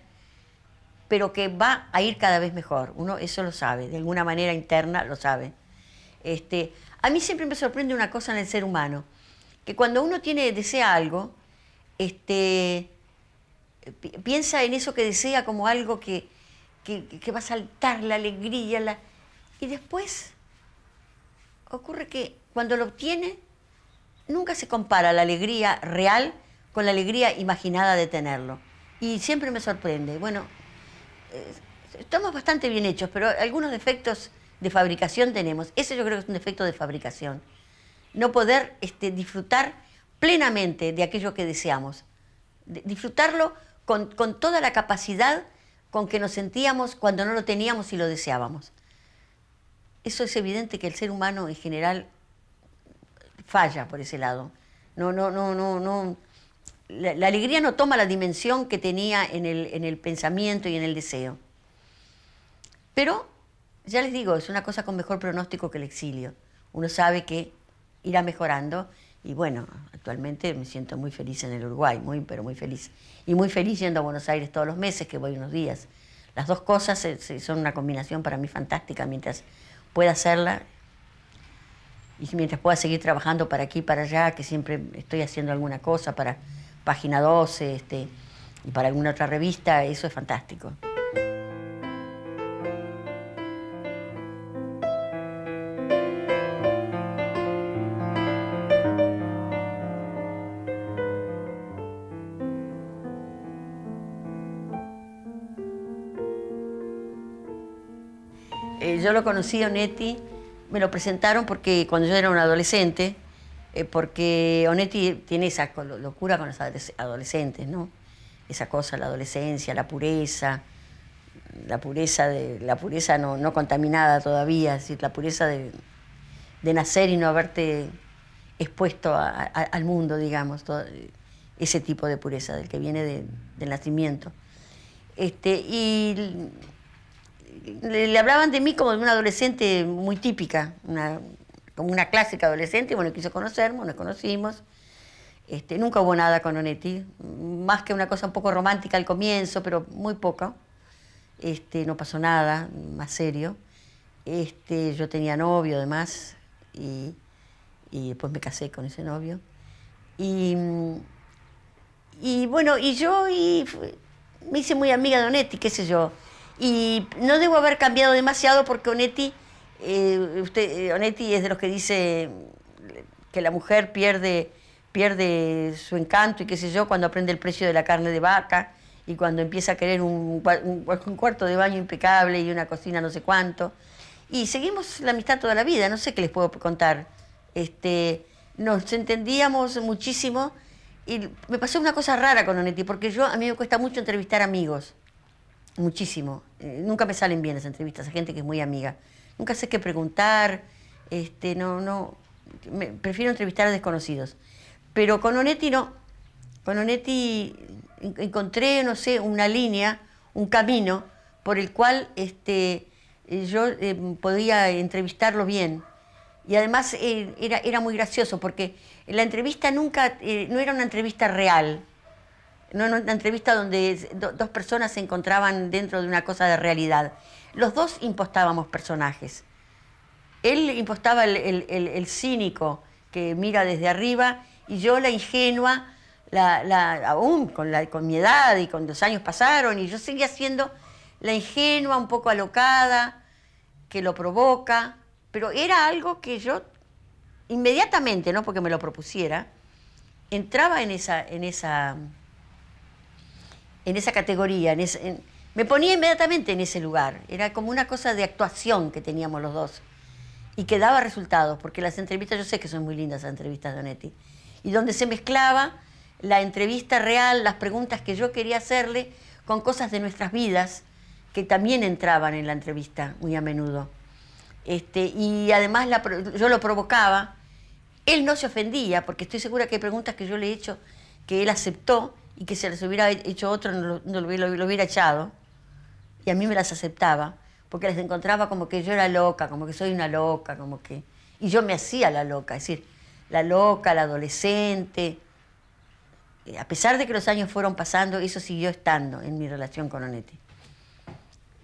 pero que va a ir cada vez mejor. Uno eso lo sabe, de alguna manera interna lo sabe. Este, a mí siempre me sorprende una cosa en el ser humano, que cuando uno tiene, desea algo, este, piensa en eso que desea como algo que, que, va a saltar la alegría, la... y después ocurre que cuando lo obtiene, nunca se compara la alegría real con la alegría imaginada de tenerlo. Y siempre me sorprende. Bueno, eh, estamos bastante bien hechos, pero algunos defectos de fabricación tenemos. Ese yo creo que es un defecto de fabricación. No poder este, disfrutar plenamente de aquello que deseamos. disfrutarlo con, con, toda la capacidad con que nos sentíamos cuando no lo teníamos y lo deseábamos. Eso es evidente que el ser humano en general falla por ese lado. No, no, no, no, no. La, alegría no toma la dimensión que tenía en el, en el pensamiento y en el deseo. Pero, ya les digo, es una cosa con mejor pronóstico que el exilio. Uno sabe que irá mejorando y bueno, actualmente me siento muy feliz en el Uruguay, muy, pero muy feliz. Y muy feliz yendo a Buenos Aires todos los meses, que voy unos días. Las dos cosas son una combinación para mí fantástica. Mientras pueda hacerla, y mientras pueda seguir trabajando para aquí y para allá, que siempre estoy haciendo alguna cosa para Página 12 este, y para alguna otra revista, eso es fantástico. Eh, yo lo conocí a Onetti me lo presentaron porque cuando yo era un adolescente, eh, porque Onetti tiene esa locura con los adolescentes, ¿no? Esa cosa, la adolescencia, la pureza, la pureza, de, la pureza no, contaminada todavía, la pureza de, nacer y no haberte expuesto al mundo, digamos, ese tipo de pureza del que viene del nacimiento. Este, y le, hablaban de mí como de una adolescente muy típica, una, como una clásica adolescente, bueno, quiso conocerme, nos conocimos. Este, nunca hubo nada con Onetti, más que una cosa un poco romántica al comienzo, pero muy poca. Este, no pasó nada más serio. Este, yo tenía novio además y, y después me casé con ese novio. Y, y bueno, y yo y, me hice muy amiga de Onetti, qué sé yo. Y no debo haber cambiado demasiado porque eh, eh, Onetti, es de los que dice que la mujer pierde, pierde su encanto y qué sé yo cuando aprende el precio de la carne de vaca y cuando empieza a querer un, cuarto de baño impecable y una cocina no sé cuánto. Y seguimos la amistad toda la vida, no sé qué les puedo contar. Este, nos entendíamos muchísimo y me pasó una cosa rara con Onetti, porque yo a mí me cuesta mucho entrevistar amigos muchísimo. Eh, nunca me salen bien las entrevistas a gente que es muy amiga. Nunca sé qué preguntar, este, no, no, prefiero entrevistar a desconocidos. Pero con Onetti no. Con Onetti encontré, no sé, una línea, un camino por el cual este, yo eh, podía entrevistarlo bien. Y además eh, era, era muy gracioso porque la entrevista nunca, no era una entrevista real no en una entrevista donde dos personas se encontraban dentro de una cosa de realidad. Los dos impostábamos personajes. Él impostaba el, el, el, cínico que mira desde arriba y yo la ingenua, la, la, aún con, la, con mi edad y con los años pasaron, y yo seguía siendo la ingenua, un poco alocada, que lo provoca, pero era algo que yo inmediatamente, no porque me lo propusiera, entraba en esa, en esa en esa categoría, en ese, me ponía inmediatamente en ese lugar. Era como una cosa de actuación que teníamos los dos. Y que daba resultados, porque las entrevistas, yo sé que son muy lindas las entrevistas de Onetti. Y donde se mezclaba la entrevista real, las preguntas que yo quería hacerle, con cosas de nuestras vidas que también entraban en la entrevista muy a menudo. Este, y además yo lo provocaba. Él no se ofendía, porque estoy segura que hay preguntas que yo le he hecho que él aceptó y que se les hubiera hecho otro, no, lo, hubiera echado. Y a mí me las aceptaba, porque las encontraba como que yo era loca, como que soy una loca, como que... Y yo me hacía la loca, es decir, la loca, la adolescente. A pesar de que los años fueron pasando, eso siguió estando en mi relación con Onetti.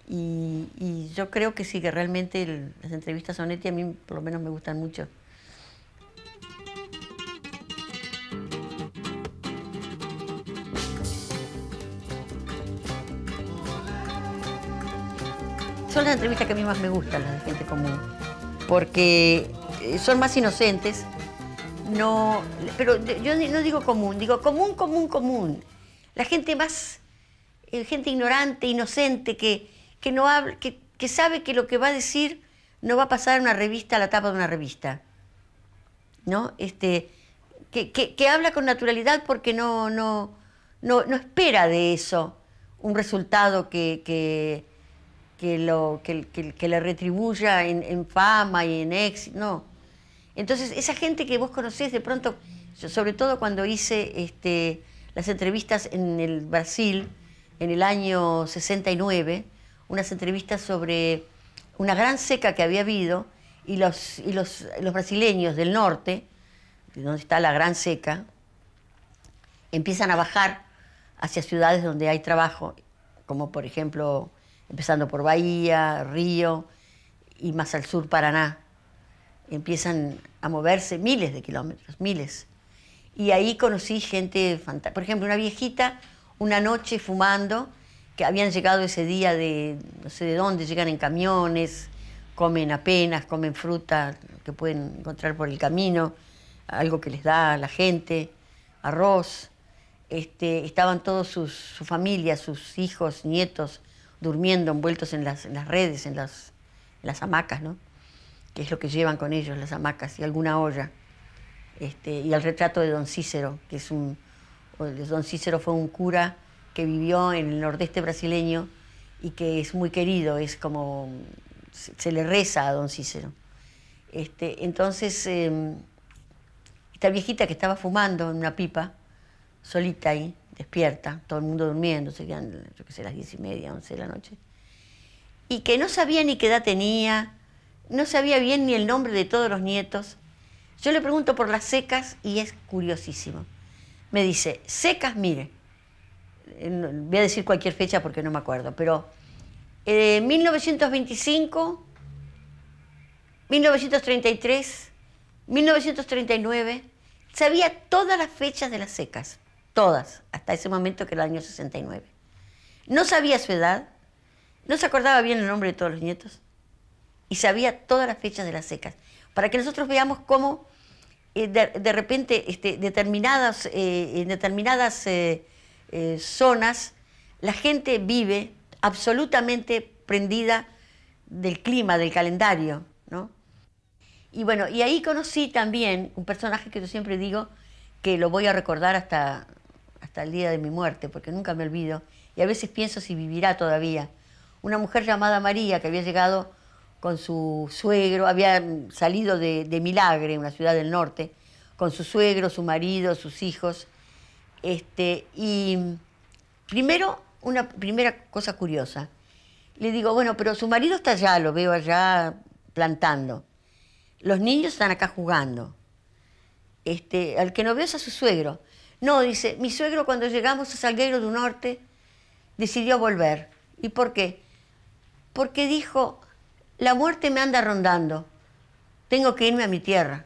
Y, yo creo que sí, que realmente las entrevistas a Onetti a mí por lo menos me gustan mucho. Son las entrevistas que a mí más me gustan, las de gente común, porque eh, son más inocentes. No, pero yo no digo común, digo común, común, común. La gente más, eh, gente ignorante, inocente, que, que no que, sabe que lo que va a decir no va a pasar una revista a la tapa de una revista. ¿No? Este, que, habla con naturalidad porque no, no, no, no espera de eso un resultado que, que, lo, que, que, le retribuya en, fama y en éxito, Entonces, esa gente que vos conocés de pronto, sobre todo cuando hice este, las entrevistas en el Brasil, en el año 69, unas entrevistas sobre una gran seca que había habido y los, los, los brasileños del norte, donde está la gran seca, empiezan a bajar hacia ciudades donde hay trabajo, como por ejemplo empezando por Bahía, Río y más al sur Paraná. Empiezan a moverse miles de kilómetros, miles. Y ahí conocí gente fantástica. Por ejemplo, una viejita, una noche fumando, que habían llegado ese día de no sé de dónde, llegan en camiones, comen apenas, comen fruta que pueden encontrar por el camino, algo que les da a la gente, arroz. Este, estaban todos sus su familia, sus hijos, nietos, durmiendo, envueltos en las, redes, en las, las, hamacas, ¿no? que es lo que llevan con ellos, las hamacas, y alguna olla. Este, y el retrato de don Cícero, que es un... Don Cícero fue un cura que vivió en el nordeste brasileño y que es muy querido, es como... se le reza a don Cícero. Este, entonces, em, esta viejita que estaba fumando en una pipa, solita ahí, despierta, todo el mundo durmiendo, serían, yo qué sé, las diez y media, once de la noche, y que no sabía ni qué edad tenía, no sabía bien ni el nombre de todos los nietos. Yo le pregunto por las secas y es curiosísimo. Me dice, secas, mire, eh, voy a decir cualquier fecha porque no me acuerdo, pero 1925, 1933, 1939, sabía todas las fechas de las secas todas, hasta ese momento que era el año 69. No sabía su edad, no se acordaba bien el nombre de todos los nietos y sabía todas las fechas de las secas, para que nosotros veamos cómo eh, de, repente este, determinadas, eh, en determinadas eh, zonas la gente vive absolutamente prendida del clima, del calendario. ¿no? Y bueno, y ahí conocí también un personaje que yo siempre digo que lo voy a recordar hasta hasta el día de mi muerte, porque nunca me olvido, y a veces pienso si vivirá todavía. Una mujer llamada María, que había llegado con su suegro, había salido de, de Milagre, una ciudad del norte, con su suegro, su marido, sus hijos. Este, y primero, una primera cosa curiosa. Le digo, bueno, pero su marido está allá, lo veo allá plantando. Los niños están acá jugando. Este, al que no veo es a su suegro. No, dice, mi suegro cuando llegamos a Salgueiro del Norte decidió volver. ¿Y por qué? Porque dijo, la muerte me anda rondando, tengo que irme a mi tierra,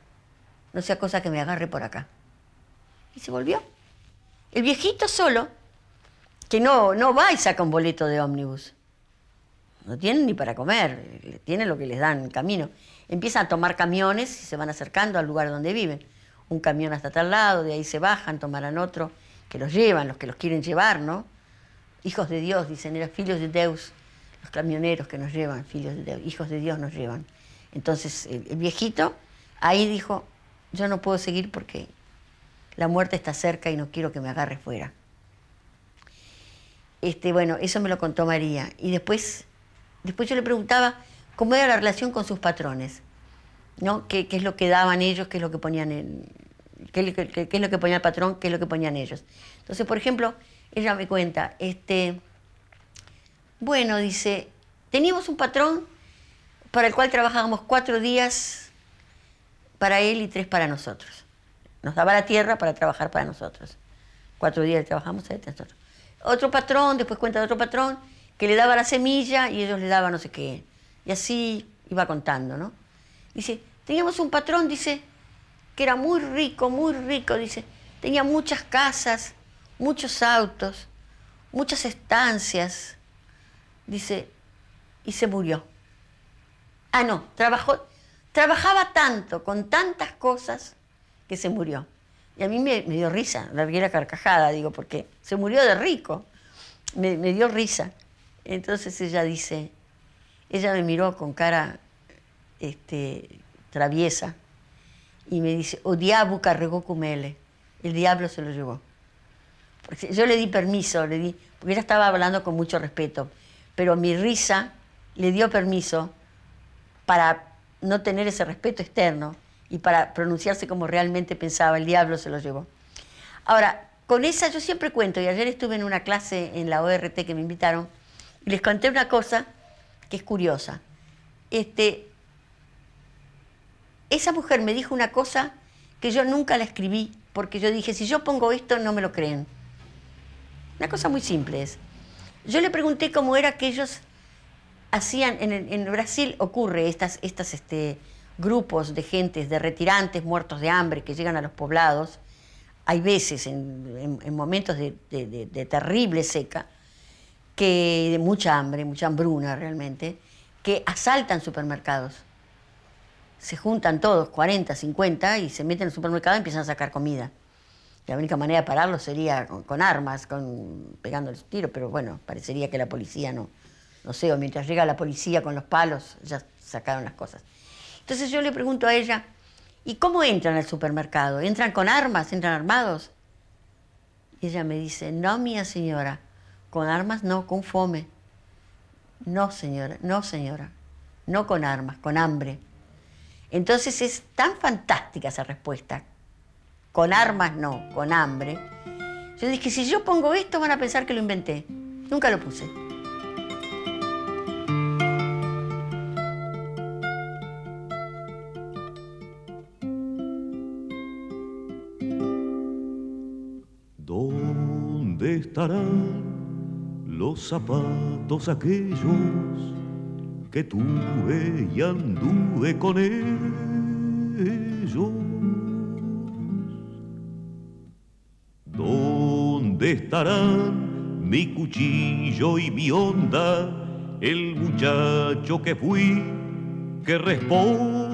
no sea cosa que me agarre por acá. Y se volvió. El viejito solo, que no, no va y saca un boleto de ómnibus. No tiene ni para comer, tienen lo que les dan en camino. Empieza a tomar camiones y se van acercando al lugar donde viven un camión hasta tal lado, de ahí se bajan, tomarán otro, que los llevan, los que los quieren llevar, ¿no? Hijos de Dios, dicen, eran filhos de Deus, los camioneros que nos llevan, hijos de Dios nos llevan. Entonces el, viejito ahí dijo, yo no puedo seguir porque la muerte está cerca y no quiero que me agarre fuera. Este, bueno, eso me lo contó María. Y después, después yo le preguntaba cómo era la relación con sus patrones. ¿no? ¿Qué, es lo que daban ellos? ¿Qué es lo que ponían en, qué, qué, es lo que ponía el patrón? ¿Qué es lo que ponían ellos? Entonces, por ejemplo, ella me cuenta, este, bueno, dice, teníamos un patrón para el cual trabajábamos cuatro días para él y tres para nosotros. Nos daba la tierra para trabajar para nosotros. Cuatro días trabajamos, y nosotros. Otro patrón, después cuenta de otro patrón, que le daba la semilla y ellos le daban no sé qué. Y así iba contando, ¿no? Dice, Teníamos un patrón, dice, que era muy rico, muy rico, dice. Tenía muchas casas, muchos autos, muchas estancias, dice, y se murió. Ah, no, trabajó, trabajaba tanto, con tantas cosas, que se murió. Y a mí me, dio risa, la vi carcajada, digo, porque se murió de rico. Me, me dio risa. Entonces ella dice, ella me miró con cara este, traviesa, y me dice, o oh, diabo carregó Cumele, el diablo se lo llevó. Porque yo le di permiso, le di, porque ella estaba hablando con mucho respeto, pero mi risa le dio permiso para no tener ese respeto externo y para pronunciarse como realmente pensaba, el diablo se lo llevó. Ahora, con esa yo siempre cuento, y ayer estuve en una clase en la ORT que me invitaron, y les conté una cosa que es curiosa. Este, esa mujer me dijo una cosa que yo nunca la escribí, porque yo dije, si yo pongo esto, no me lo creen. Una cosa muy simple es. Yo le pregunté cómo era que ellos hacían, en, Brasil ocurre estas, estas este, grupos de gentes, de retirantes muertos de hambre que llegan a los poblados, hay veces en, momentos de, terrible seca, que de mucha hambre, mucha hambruna realmente, que asaltan supermercados se juntan todos, 40, 50, y se meten al supermercado y empiezan a sacar comida. La única manera de pararlo sería con, armas, con, pegándoles tiro, pero bueno, parecería que la policía no. No sé, o mientras llega la policía con los palos, ya sacaron las cosas. Entonces yo le pregunto a ella, ¿y cómo entran al supermercado? ¿Entran con armas? ¿Entran armados? Y ella me dice, no, mía señora, con armas no, con fome. No, señora, no, señora, no con armas, con hambre. Entonces es tan fantástica esa respuesta. Con armas no, con hambre. Yo dije, si yo pongo esto van a pensar que lo inventé. Nunca lo puse. ¿Dónde estarán los zapatos aquellos? que tuve y anduve con ellos. ¿Dónde estarán mi cuchillo y mi onda? El muchacho que fui, que responda.